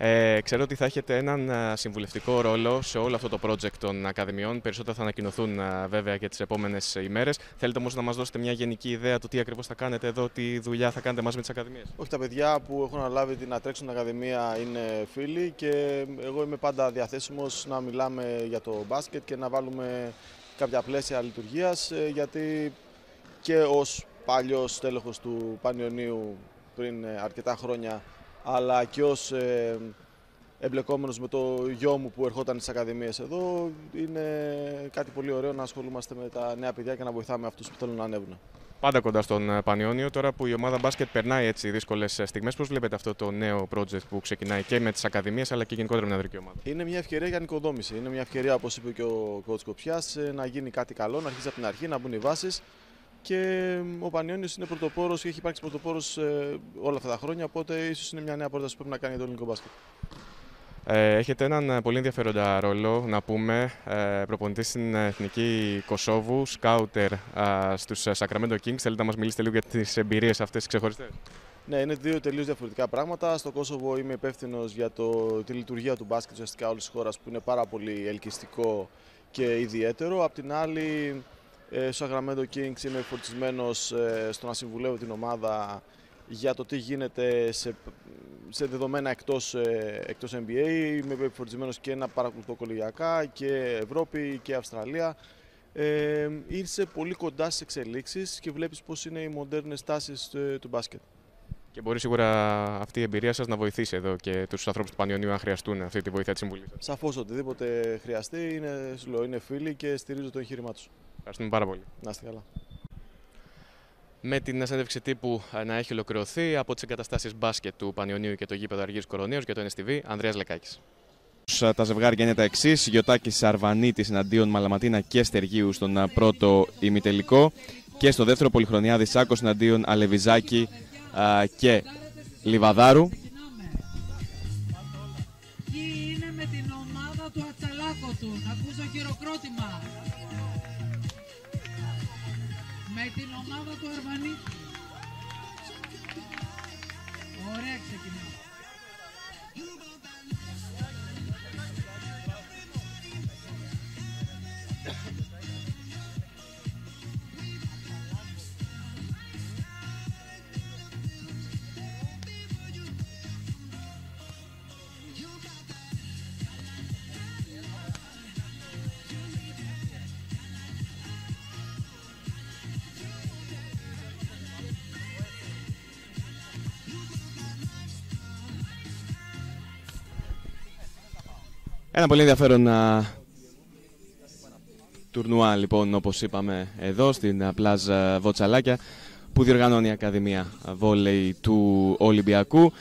Ε, ξέρω ότι θα έχετε έναν συμβουλευτικό ρόλο σε όλο αυτό το project των Ακαδημιών. Περισσότερα θα ανακοινωθούν βέβαια και τις επόμενες ημέρες. Θέλετε όμως να μας δώσετε μια γενική ιδέα του τι ακριβώς θα κάνετε εδώ, τι δουλειά θα κάνετε μαζί με τις Ακαδημίες. Όχι, τα παιδιά που έχουν αναλάβει την να Ακαδημία είναι φίλοι και εγώ είμαι πάντα διαθέσιμος να μιλάμε για το μπάσκετ και να βάλουμε κάποια πλαίσια λειτουργίας ε, γιατί και ως παλιός τέλεχος του Πανιονίου πριν ε, αρκετά χρόνια αλλά και ως ε, εμπλεκόμενος με το γιο μου που ερχόταν στις ακαδημίες εδώ, είναι κάτι πολύ ωραίο να ασχολούμαστε με τα νέα παιδιά και να βοηθάμε αυτούς που θέλουν να ανέβουν. Πάντα κοντά στον ε, Πανιόνιο, τώρα που η ομάδα μπάσκετ περνάει έτσι δύσκολες ε, στιγμές, πώς βλέπετε αυτό το νέο project που ξεκινάει και με τις ακαδημίες αλλά και γενικότερα με την αδρική ομάδα. Είναι μια ευκαιρία για νοικοδόμηση, είναι μια ευκαιρία όπως είπε και ο κ. Κοψιάς ε, να γίνει κάτι καλό, να αρχίσει από την αρχή, να μπουν οι βάσεις και ο Πανιόνιος είναι πρωτοπόρος και έχει υπάρξει πρωτοπόρος ε, όλα αυτά τα χρόνια. Οπότε ίσως είναι μια νέα πρόταση που πρέπει να κάνει για το ελληνικό μπάσκετ. Ε, έχετε έναν ε, πολύ ενδιαφέροντα ρόλο, να πούμε, ε, προπονητή στην Εθνική Κοσόβου σκάουτερ ε, στους Sacramento Kings. Θέλετε να μας μιλήσετε λίγο για τις εμπειρίες αυτές ξεχωριστές. Ναι, είναι δύο τελείως διαφορετικά πράγματα. Στο Κόσοβο είμαι υπεύθυνος για το, τη λειτουργία του μπάσκετ ουσιαστικά όλης της χώρας που είναι πάρα πολύ ελκυστικό και ιδιαίτερο. Απ' την άλλη, ε, Sacramento και είμαι φορτισμένος ε, στο να συμβουλεύω την ομάδα για το τι γίνεται σε, δεδομένα εκτός, ε, εκτός NBA. Είμαι φορτισμένος και να παρακολουθώ κολυγιακά και Ευρώπη και Αυστραλία. Ε, ήρθε πολύ κοντά στις εξελίξεις και βλέπεις πώς είναι οι μοντέρνες τάσεις ε, του μπάσκετ. Και μπορεί σίγουρα αυτή η εμπειρία σας να βοηθήσει εδώ και τους ανθρώπους του Πανιωνίου, αν χρειαστούν αυτή τη βοήθεια της συμβουλής. Σαφώς οτιδήποτε χρειαστεί είναι, είναι φίλοι και στηρίζω το εγχείρημά τους. Ευχαριστούμε πάρα πολύ. Να είστε καλά. Με την συνέντευξη τύπου ε, να έχει ολοκληρωθεί από τις εγκαταστάσεις μπάσκετ του Πανιωνίου και το γήπεδο Αργή Κορονοϊό και το NSTV, Ανδρέας Λεκάκης. Ε, τα ζευγάρια είναι τα εξής. Γιωτάκης Αρβανίτη εναντίον Μαλαματίνα και Στεργίου στον ε, πρώτο ημιτελικό. Και στο δεύτερο, Πολυχρονιάδης Σάκος εναντίον Αλεβιζάκη και Λιβαδάρου. Και είναι με την ομάδα του Ατσαλάκο του. Να ακούσω χειροκρότημα. Με την ομάδα του Αρβανίτη. Ωραία ξεκινάει. Ένα πολύ ενδιαφέρον α, τουρνουά, λοιπόν, όπως είπαμε εδώ, στην πλαζ Βοτσαλάκια, που διοργανώνει η Ακαδημία Βόλεϊ του Ολυμπιακού.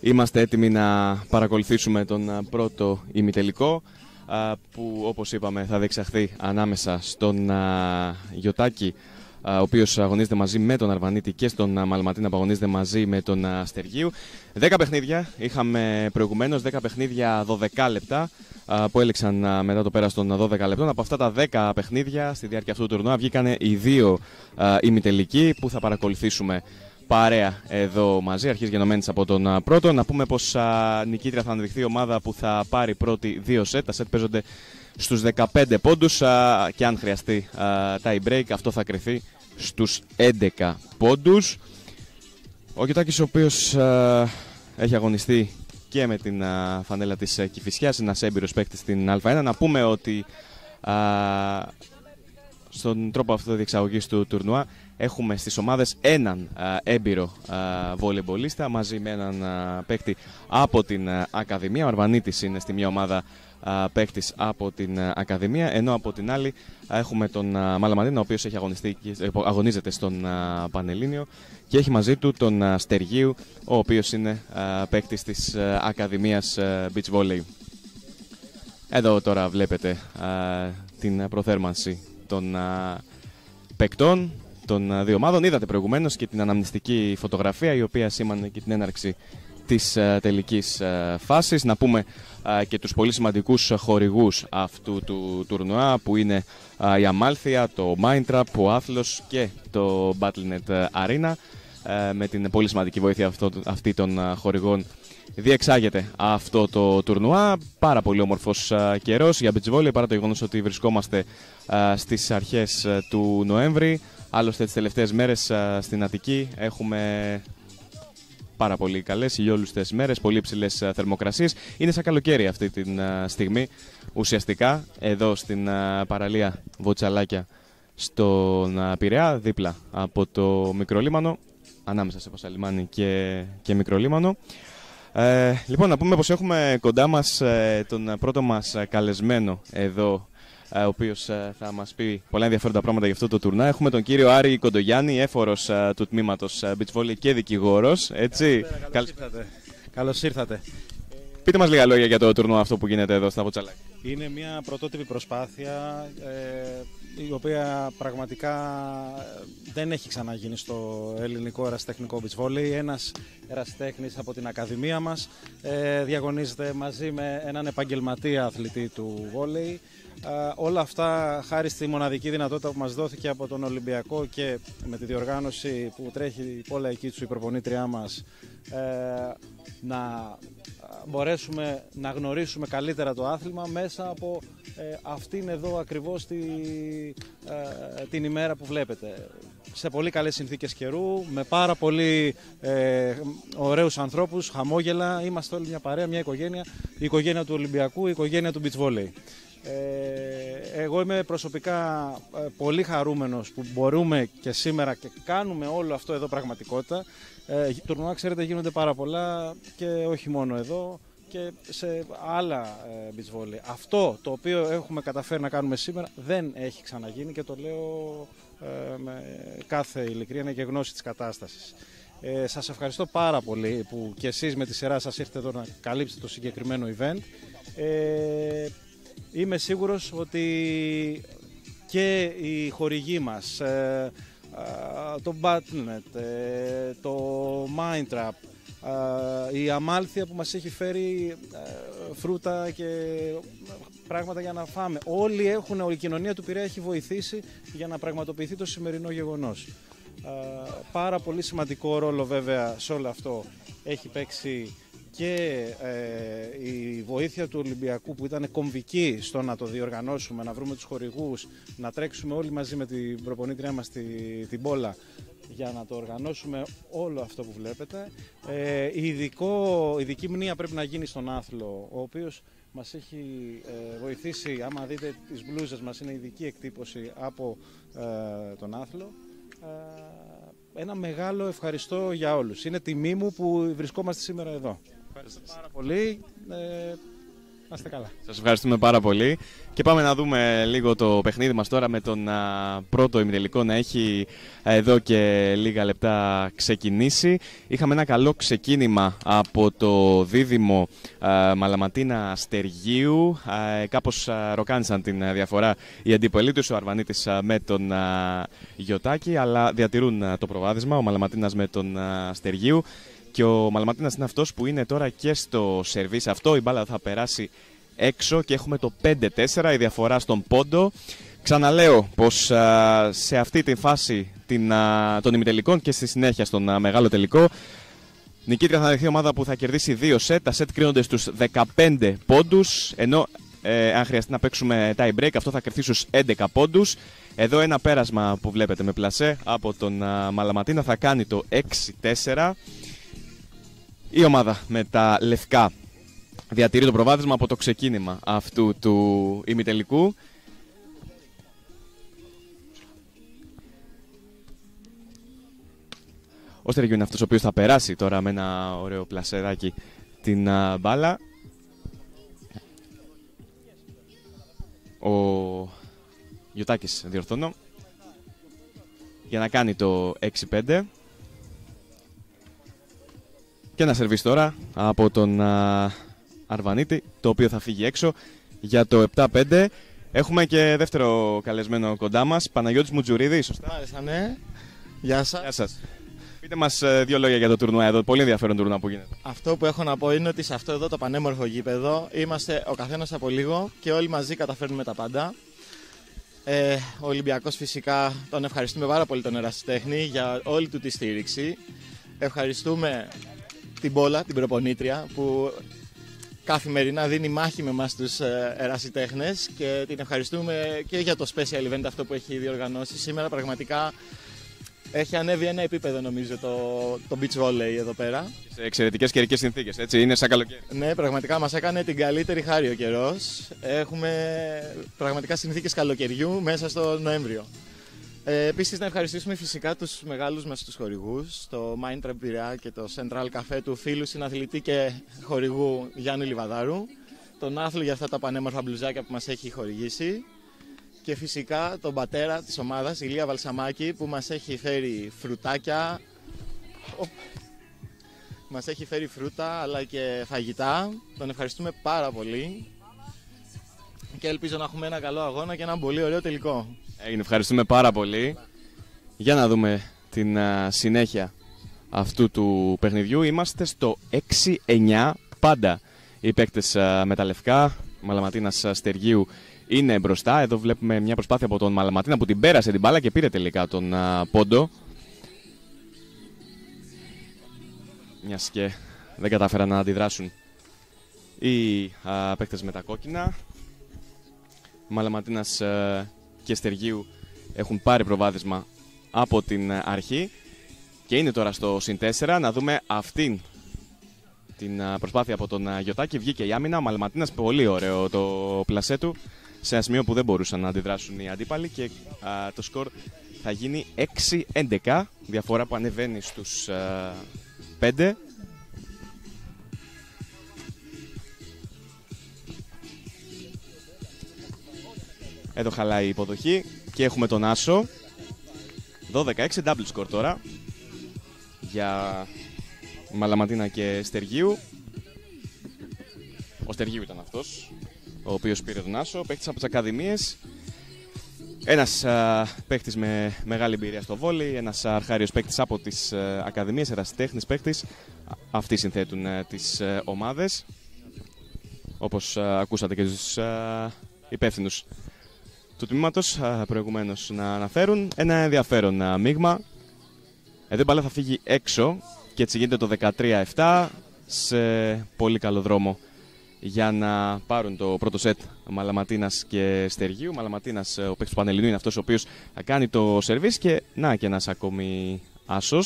Είμαστε έτοιμοι να παρακολουθήσουμε τον πρώτο ημιτελικό, που όπως είπαμε θα δεξαχθεί ανάμεσα στον α, ο οποίος αγωνίζεται μαζί με τον Αρβανίτη και στον Μαλματίνα που αγωνίζεται μαζί με τον Αστεργίου. 10 παιχνίδια είχαμε προηγουμένως, 10 παιχνίδια 12 λεπτά που έλεξαν μετά το πέρας των 12 λεπτών. Από αυτά τα 10 παιχνίδια στη διάρκεια αυτού του τουρνουά βγήκαν οι δύο ημιτελικοί που θα παρακολουθήσουμε παρέα εδώ μαζί, αρχής γενομένης από τον πρώτο. Να πούμε πως α, νικήτρια θα αναδειχθεί η ομάδα που θα πάρει πρώτη δύο σετ. Τα σετ παίζονται στους 15 πόντους α, και αν χρειαστεί α, tie break αυτό θα κρυθεί στους 11 πόντους. Ο Κιτάκης ο οποίος ε, έχει αγωνιστεί και με την ε, φανέλα της ε, Κηφισιάς, ένας έμπειρος παίκτης στην Α1. Να πούμε ότι α, στον τρόπο αυτό διεξαγωγή του τουρνουά έχουμε στις ομάδες έναν έμπειρο βολεμπολίστα μαζί με έναν παίκτη από την Ακαδημία. Ο Αρβανίτης είναι στη μία ομάδα παίκτης από την Ακαδημία. Ενώ από την άλλη έχουμε τον Μαλαμανίνα, ο οποίος ε, αγωνίζεται στον Πανελλήνιο και έχει μαζί του τον Στεργίου, ο οποίος είναι παίκτης της Ακαδημία Beach Volley. Εδώ τώρα βλέπετε την προθέρμανση των παικτών των δύο ομάδων. Είδατε προηγουμένως και την αναμνηστική φωτογραφία η οποία σήμανε και την έναρξη της ε, τελικής ε, φάσης. Να πούμε ε, και τους πολύ σημαντικούς χορηγούς αυτού του τουρνουά που είναι η Αμάλθια, το Mindtrap, ο Άθλος και το Battlenet Arena. Με την πολύ σημαντική βοήθεια αυτή των χορηγών διεξάγεται αυτό το τουρνουά. Πάρα πολύ όμορφος καιρός για beach παρά το γεγονός ότι βρισκόμαστε στις αρχές του Νοέμβρη. Άλλωστε, τις τελευταίες μέρες στην Αττική έχουμε πάρα πολύ καλές ηλιόλουστε μέρες, πολύ ψηλέ ε, θερμοκρασίες. Είναι σαν καλοκαίρι αυτή τη ε, στιγμή ουσιαστικά εδώ στην ε, παραλία Βοτσαλάκια στον Πειραιά, δίπλα από το Μικρολίμανο, ανάμεσα σε Πασαλιμάνι και, και Μικρολίμανο. Ε, λοιπόν, να πούμε πως έχουμε κοντά μας τον πρώτο μας καλεσμένο εδώ ε, ο οποίος ε, θα μας πει πολλά ενδιαφέροντα πράγματα για αυτό το τουρνά. Έχουμε τον κύριο Άρη Κοντογιάννη, έφορος ε, του τμήματος Beach Volley και δικηγόρος. Έτσι. Καλώς ήρθατε. Καλώς ήρθατε. Πείτε μας λίγα λόγια για το τουρνουά αυτό που γίνεται εδώ στα Ποτσαλάκη. Είναι μια πρωτότυπη προσπάθεια η οποία πραγματικά δεν έχει ξαναγίνει στο ελληνικό εραστέχνικο beach volley. Ένας εραστέχνης από την Ακαδημία μας διαγωνίζεται μαζί με έναν επαγγελματία αθλητή του volley όλα αυτά χάρη στη μοναδική δυνατότητα που μας δόθηκε από τον Ολυμπιακό και με τη διοργάνωση που τρέχει η Πόλα τους η προπονήτριά μας, ε, να μπορέσουμε να γνωρίσουμε καλύτερα το άθλημα μέσα από ε, αυτήν εδώ ακριβώς τη, ε, την ημέρα που βλέπετε. Σε πολύ καλές συνθήκες καιρού, με πάρα πολύ ε, ωραίους ανθρώπους, χαμόγελα. Είμαστε όλοι μια παρέα, μια οικογένεια. Η οικογένεια του Ολυμπιακού, η οικογένεια του Beach Volley. Ε, εγώ είμαι προσωπικά ε, πολύ χαρούμενος που μπορούμε και σήμερα και κάνουμε όλο αυτό εδώ πραγματικότητα. Ε, τουρνουά ξέρετε γίνονται πάρα πολλά και όχι μόνο εδώ και σε άλλα ε, beach Αυτό το οποίο έχουμε καταφέρει να κάνουμε σήμερα δεν έχει ξαναγίνει και το λέω με κάθε ειλικρίνεια και γνώση της κατάστασης. Ε, σας ευχαριστώ πάρα πολύ που και εσείς με τη σειρά σας ήρθατε εδώ να καλύψετε το συγκεκριμένο event. Ε, είμαι σίγουρος ότι και οι χορηγοί μας, ε, το Batnet, ε, το Mindtrap, η αμάλθεια που μας έχει φέρει ε, φρούτα και πράγματα για να φάμε. Όλοι έχουν, όλη η κοινωνία του Πειραιά έχει βοηθήσει για να πραγματοποιηθεί το σημερινό γεγονός. Πάρα πολύ σημαντικό ρόλο βέβαια σε όλο αυτό έχει παίξει και ε, η βοήθεια του Ολυμπιακού που ήταν κομβική στο να το διοργανώσουμε, να βρούμε τους χορηγούς, να τρέξουμε όλοι μαζί με την προπονήτριά μας τη, την Πόλα για να το οργανώσουμε όλο αυτό που βλέπετε. Ε, ειδικό, ειδική μνήμα πρέπει να γίνει στον Άθλο, ο οποίος μας έχει ε, βοηθήσει, άμα δείτε τις μπλούζες μας είναι ειδική εκτύπωση από ε, τον Άθλο. Ε, ένα μεγάλο ευχαριστώ για όλους. Είναι τιμή μου που βρισκόμαστε σήμερα εδώ. Ευχαριστώ πάρα πολύ. Ε, καλά. Σας ευχαριστούμε πάρα πολύ. Και πάμε να δούμε λίγο το παιχνίδι μας τώρα με τον πρώτο ημιτελικό να έχει εδώ και λίγα λεπτά ξεκινήσει. Είχαμε ένα καλό ξεκίνημα από το δίδυμο Μαλαματίνα Στεργίου. Κάπως ροκάνησαν την διαφορά οι αντίπολοι ο Αρβανίτης με τον Γιωτάκη, αλλά διατηρούν το προβάδισμα, ο Μαλαματίνας με τον Στεργίου. Και ο Μαλματίνα είναι αυτός που είναι τώρα και στο σερβίς αυτό. Η μπάλα θα περάσει έξω και έχουμε το 5-4 η διαφορά στον πόντο. Ξαναλέω πως σε αυτή τη φάση την, α, των ημιτελικών και στη συνέχεια στον μεγάλο τελικό νικήτρια θα δεχθεί ομάδα που θα κερδίσει δύο σετ. Τα σετ κρίνονται στους 15 πόντους, ενώ ε, αν χρειαστεί να παίξουμε tie break αυτό θα κρυφθεί στου 11 πόντους. Εδώ ένα πέρασμα που βλέπετε με πλασέ από τον Μαλαματίνα θα κάνει το 6-4. Η ομάδα με τα λευκά διατηρεί το προβάδισμα από το ξεκίνημα αυτού του ημιτελικού. Ο Στεργιού είναι αυτός ο οποίος θα περάσει τώρα με ένα ωραίο πλασεράκι την μπάλα. Ο Γιωτάκης διορθώνω για να κάνει το 6-5. Και ένα σερβίς τώρα από τον α, Αρβανίτη, το οποίο θα φύγει έξω για το 7-5. Έχουμε και δεύτερο καλεσμένο κοντά μας, Παναγιώτης Μουτζουρίδη, σωστά. Μάλιστα, ναι. Γεια σας. Γεια σας. Πείτε μας ε, δύο λόγια για το τουρνουά εδώ, πολύ ενδιαφέρον τουρνουά που γίνεται. Αυτό που έχω να πω είναι ότι σε αυτό εδώ το πανέμορφο γήπεδο είμαστε ο καθένας από λίγο και όλοι μαζί καταφέρνουμε τα πάντα. Ε, ο Ολυμπιακός φυσικά τον ευχαριστούμε πάρα πολύ τον Ερασιτέχνη για όλη του τη στήριξη. Ευχαριστούμε την Πόλα, την προπονήτρια, που καθημερινά δίνει μάχη με εμάς τους ε, ερασιτέχνες και την ευχαριστούμε και για το special event αυτό που έχει διοργανώσει. Σήμερα πραγματικά έχει ανέβει ένα επίπεδο νομίζω το, το beach volley εδώ πέρα. Σε εξαιρετικές καιρικές συνθήκες, έτσι, είναι σαν καλοκαίρι. Ναι, πραγματικά μας έκανε την καλύτερη χάρη ο καιρός. Έχουμε πραγματικά συνθήκες καλοκαιριού μέσα στο Νοέμβριο. Ε, Επίσης, να ευχαριστήσουμε φυσικά τους μεγάλους μας τους χορηγούς, το Mindtrap Πειραιά και το Central Café του φίλου συναθλητή και χορηγού Γιάννη Λιβαδάρου, τον Άθλο για αυτά τα πανέμορφα μπλουζάκια που μας έχει χορηγήσει και φυσικά τον πατέρα της ομάδας, Ηλία Βαλσαμάκη, που μας έχει φέρει φρουτάκια. Μας έχει φέρει φρούτα αλλά και φαγητά. Τον ευχαριστούμε πάρα πολύ. Και ελπίζω να έχουμε ένα καλό αγώνα και ένα πολύ ωραίο τελικό. Έγινε, ευχαριστούμε πάρα πολύ. Για να δούμε την συνέχεια αυτού του παιχνιδιού. Είμαστε στο 6-9 πάντα. Οι παίκτες με τα λευκά, Μαλαματίνας Στεργίου είναι μπροστά. Εδώ βλέπουμε μια προσπάθεια από τον Μαλαματίνα που την πέρασε την μπάλα και πήρε τελικά τον πόντο. Μιας και δεν κατάφεραν να αντιδράσουν οι παίκτες με τα κόκκινα. Μαλαματίνας και Στεργίου έχουν πάρει προβάδισμα από την ε, αρχή και είναι τώρα στο συν 4. Να δούμε αυτήν την ε, προσπάθεια από τον ε, Γιωτάκη. Βγήκε η άμυνα. Ο Μαλματίνας πολύ ωραίο το πλασέ του σε ένα σημείο που δεν μπορούσαν να αντιδράσουν οι αντίπαλοι και το σκορ θα γίνει 6-11. Διαφορά που ανεβαίνει στους 5. Εδώ χαλάει η υποδοχή και έχουμε τον Άσο. 12-6 double score τώρα για Μαλαματίνα και Στεργίου. Ο Στεργίου ήταν αυτός ο οποίος πήρε τον Άσο, παίχτης από τις Ακαδημίες. Ένας α, παίχτης με μεγάλη εμπειρία στο βόλι, ένας αρχάριος παίχτης από τις α, Ακαδημίες, ερασιτέχνης παίχτης. Αυτοί συνθέτουν α, τις ομάδες, όπως ακούσατε και τους υπεύθυνους του τμήματος προηγουμένως να αναφέρουν. Ένα ενδιαφέρον μείγμα. Εδώ η θα φύγει έξω και έτσι γίνεται το 13-7 σε πολύ καλό δρόμο για να πάρουν το πρώτο σετ Μαλαματίνας και Στεργίου. Μαλαματίνας, ο παίκτης του Πανελληνίου, είναι αυτός ο οποίος θα κάνει το σερβίς και να και ένας ακόμη άσος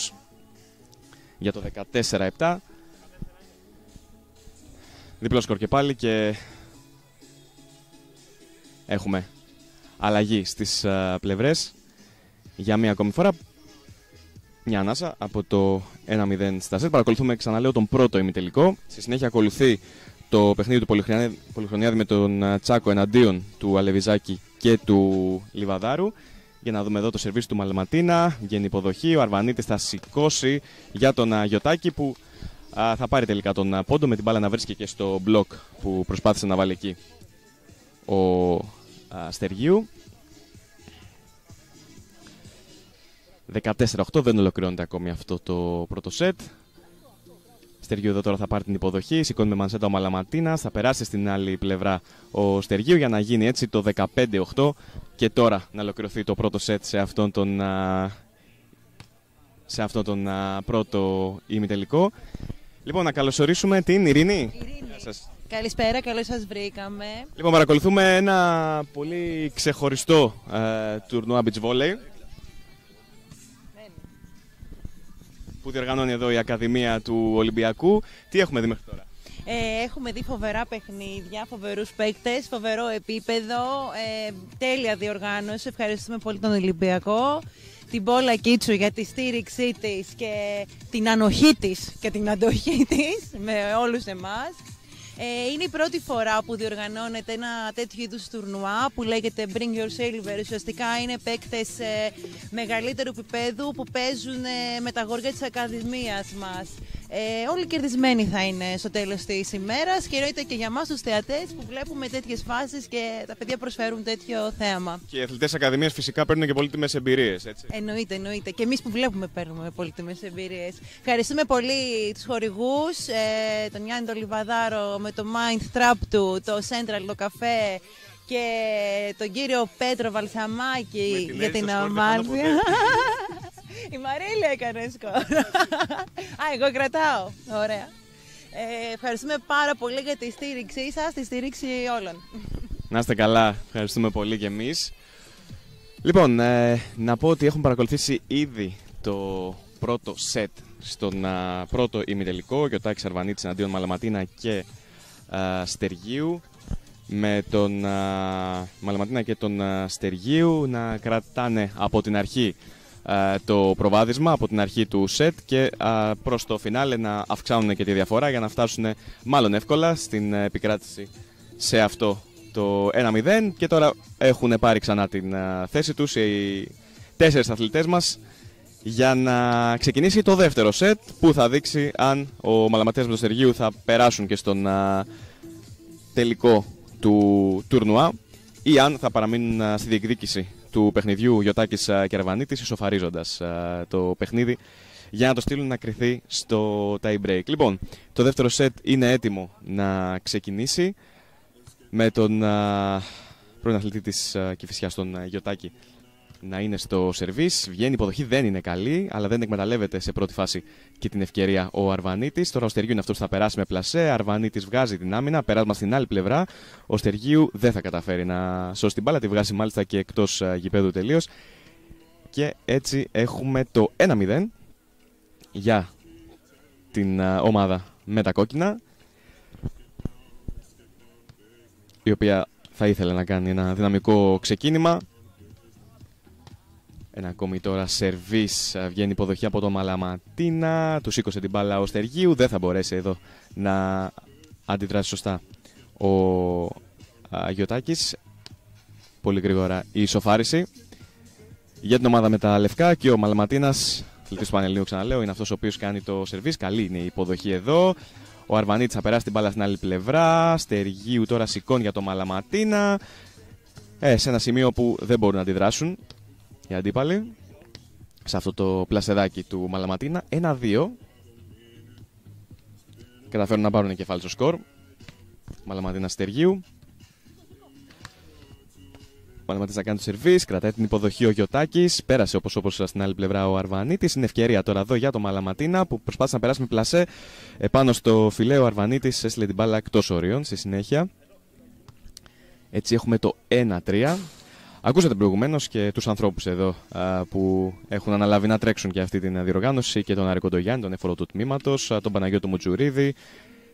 για το 14-7. Διπλός σκορ και πάλι και έχουμε αλλαγή στις ε, πλευρές για μία ακόμη φορά. Μια ανάσα από το 1-0 στα σετ. Παρακολουθούμε ξαναλέω τον πρώτο ημιτελικό. Στη συνέχεια ακολουθεί το παιχνίδι του Πολυχρονιάδη με τον ε, Τσάκο εναντίον του Αλεβιζάκη και του Λιβαδάρου. Για να δούμε εδώ το σερβίς του Μαλματίνα. Βγαίνει υποδοχή. Ο Αρβανίτης θα σηκώσει για τον ε, Αγιωτάκη που θα πάρει τελικά τον πόντο με την μπάλα να βρίσκεται και στο μπλοκ που προσπάθησε να βάλει εκεί ο Αστεριού. 14-8 δεν ολοκληρώνεται ακόμη αυτό το πρώτο σετ. Στεργίου εδώ τώρα θα πάρει την υποδοχή. Σηκώνει με μανσέτα ο Μαλαματίνας. Θα περάσει στην άλλη πλευρά ο Στεργίου για να γίνει έτσι το 15-8. Και τώρα να ολοκληρωθεί το πρώτο σετ σε αυτόν τον, σε αυτόν τον πρώτο ημιτελικό. Λοιπόν, να καλωσορίσουμε την Ειρήνη. Ειρήνη. Καλησπέρα, καλώς σας βρήκαμε. Λοιπόν, παρακολουθούμε ένα πολύ ξεχωριστό ε, τουρνουά beach volley που διοργανώνει εδώ η Ακαδημία του Ολυμπιακού. Τι έχουμε δει μέχρι τώρα. Ε, έχουμε δει φοβερά παιχνίδια, φοβερούς παίκτες, φοβερό επίπεδο, ε, τέλεια διοργάνωση. Ευχαριστούμε πολύ τον Ολυμπιακό, την Πόλα Κίτσου για τη στήριξή της και την ανοχή της και την αντοχή της με όλους εμάς. Ε, είναι η πρώτη φορά που διοργανώνεται ένα τέτοιο είδους τουρνουά που λέγεται Bring Your Silver. Ουσιαστικά είναι παίκτες ε, μεγαλύτερου επίπεδου που παίζουν ε, με τα γόρια της Ακαδημίας μας. Ε, όλοι κερδισμένοι θα είναι στο τέλος της ημέρας και εννοείται και για εμά τους θεατές που βλέπουμε τέτοιες φάσεις και τα παιδιά προσφέρουν τέτοιο θέαμα. Και οι αθλητές Ακαδημίας φυσικά παίρνουν και πολύτιμες εμπειρίες, έτσι. Εννοείται, εννοείται. Και εμείς που βλέπουμε παίρνουμε πολύτιμες εμπειρίες. Ευχαριστούμε πολύ τους χορηγούς, ε, τον Γιάννη τον Λιβαδάρο με το Mind Trap του, το Central, το καφέ και τον κύριο Πέτρο Βαλσαμάκη για την ομάδα. *laughs* Η Μαρίλια έκανε σκορ! Α, εγώ κρατάω. Ωραία. Ε, ευχαριστούμε πάρα πολύ για τη στήριξή σας, τη στήριξη όλων. Να είστε καλά. Ευχαριστούμε πολύ κι εμείς. Λοιπόν, ε, να πω ότι έχουν παρακολουθήσει ήδη το πρώτο σετ στον πρώτο ημιτελικό και ο Τάκης Αρβανίτης εναντίον Μαλαματίνα και Στεργίου με τον Μαλαματίνα και τον Στεργίου να κρατάνε από την αρχή ε, το προβάδισμα από την αρχή του σετ και ε, προς το φινάλε να αυξάνουν και τη διαφορά για να φτάσουν μάλλον εύκολα στην ε, επικράτηση σε αυτό το 1-0 και τώρα έχουν πάρει ξανά την θέση τους οι τέσσερις αθλητές μας για να ξεκινήσει το δεύτερο σετ που θα δείξει αν ο του Σεργίου θα περάσουν και στον τελικό του τουρνουά ή αν θα παραμείνουν στη διεκδίκηση του παιχνιδιού Γιωτάκης ε, Κερβανίτης, ισοφαρίζοντας ε, το παιχνίδι για να το στείλουν να κρυθεί στο tie break. Λοιπόν, το δεύτερο set είναι έτοιμο να ξεκινήσει με τον ε, πρώην αθλητή της κυφυσιά τον Γιωτάκη να είναι στο σερβίς. Βγαίνει η υποδοχή, δεν είναι καλή, αλλά δεν εκμεταλλεύεται σε πρώτη φάση και την ευκαιρία ο Αρβανίτης. Τώρα ο Στεργίου είναι αυτός που θα περάσει με πλασέ. Αρβανίτης βγάζει την άμυνα, περάσμα στην άλλη πλευρά. Ο Στεργίου δεν θα καταφέρει να σώσει την μπάλα, τη βγάζει μάλιστα και εκτός γηπέδου τελείως. Και έτσι έχουμε το 1-0 για την ομάδα με τα κόκκινα η οποία θα ήθελε να κάνει ένα δυναμικό ξεκίνημα ένα ακόμη τώρα σερβίς. Βγαίνει υποδοχή από το Μαλαματίνα. Του σήκωσε την μπάλα ο Στεργίου. Δεν θα μπορέσει εδώ να αντιδράσει σωστά ο Γιωτάκη. Πολύ γρήγορα η ισοφάριση. Για την ομάδα με τα λευκά και ο Μαλαματίνας, αθλητής του Πανελίου, ξαναλέω, είναι αυτός ο οποίος κάνει το σερβίς. Καλή είναι η υποδοχή εδώ. Ο Αρβανίτης θα περάσει την μπάλα στην άλλη πλευρά. Στεργίου τώρα σηκώνει για το Μαλαματίνα. Ε, σε ένα σημείο που δεν μπορούν να αντιδράσουν οι αντίπαλοι σε αυτό το πλασεδάκι του Μαλαματίνα. 1-2. Καταφέρουν να πάρουν κεφάλι στο σκορ. Μαλαματίνα Στεργίου. Μαλαματίνα να κάνει το σερβίς, κρατάει την υποδοχή ο Γιωτάκης. Πέρασε όπως όπως στην άλλη πλευρά ο Αρβανίτη. Είναι ευκαιρία τώρα εδώ για το Μαλαματίνα που προσπάθησε να περάσει με πλασέ. Επάνω στο φιλέο, ο Αρβανίτης έστειλε την μπάλα εκτός ορίων στη συνέχεια. Έτσι έχουμε το 1-3. Ακούσατε προηγουμένως και τους ανθρώπους εδώ που έχουν αναλάβει να τρέξουν και αυτή την διοργάνωση και τον Άρη Κοντογιάννη, τον εφορό του τμήματος, τον Παναγιώτο Μουτζουρίδη,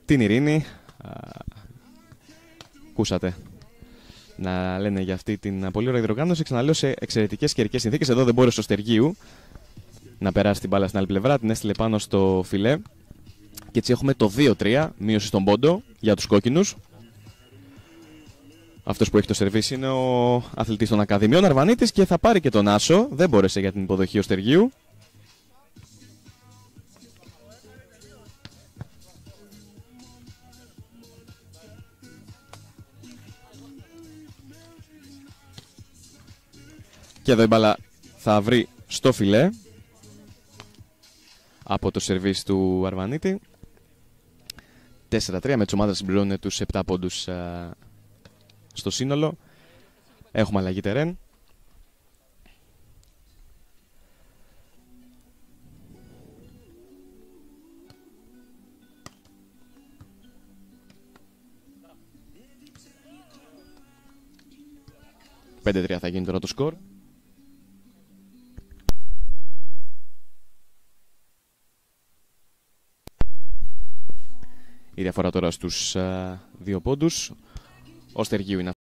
την Ειρήνη. Ακούσατε να λένε για αυτή την πολύ ωραία διοργάνωση. Ξαναλέω σε εξαιρετικές καιρικές συνθήκες. Εδώ δεν μπόρεσε ο Στεργίου να περάσει την μπάλα στην άλλη πλευρά, την έστειλε πάνω στο φιλέ. Και έτσι έχουμε το 2-3, μείωση στον πόντο για τους κόκκινους. Αυτός που έχει το σερβίς είναι ο αθλητής των Ακαδημιών Αρβανίτης και θα πάρει και τον Άσο. Δεν μπόρεσε για την υποδοχή ο Στεργίου. Και εδώ η μπαλά θα βρει στο φιλέ από το σερβίς του Αρβανίτη. 4-3 με τις ομάδες συμπληρώνουν τους 7 πόντους στο σύνολο. Έχουμε αλλαγή τερέν. Πέντε-τρία θα γίνει τώρα το σκορ. Η διαφορά τώρα στους δύο πόντους ο Στεργίου είναι αυτό.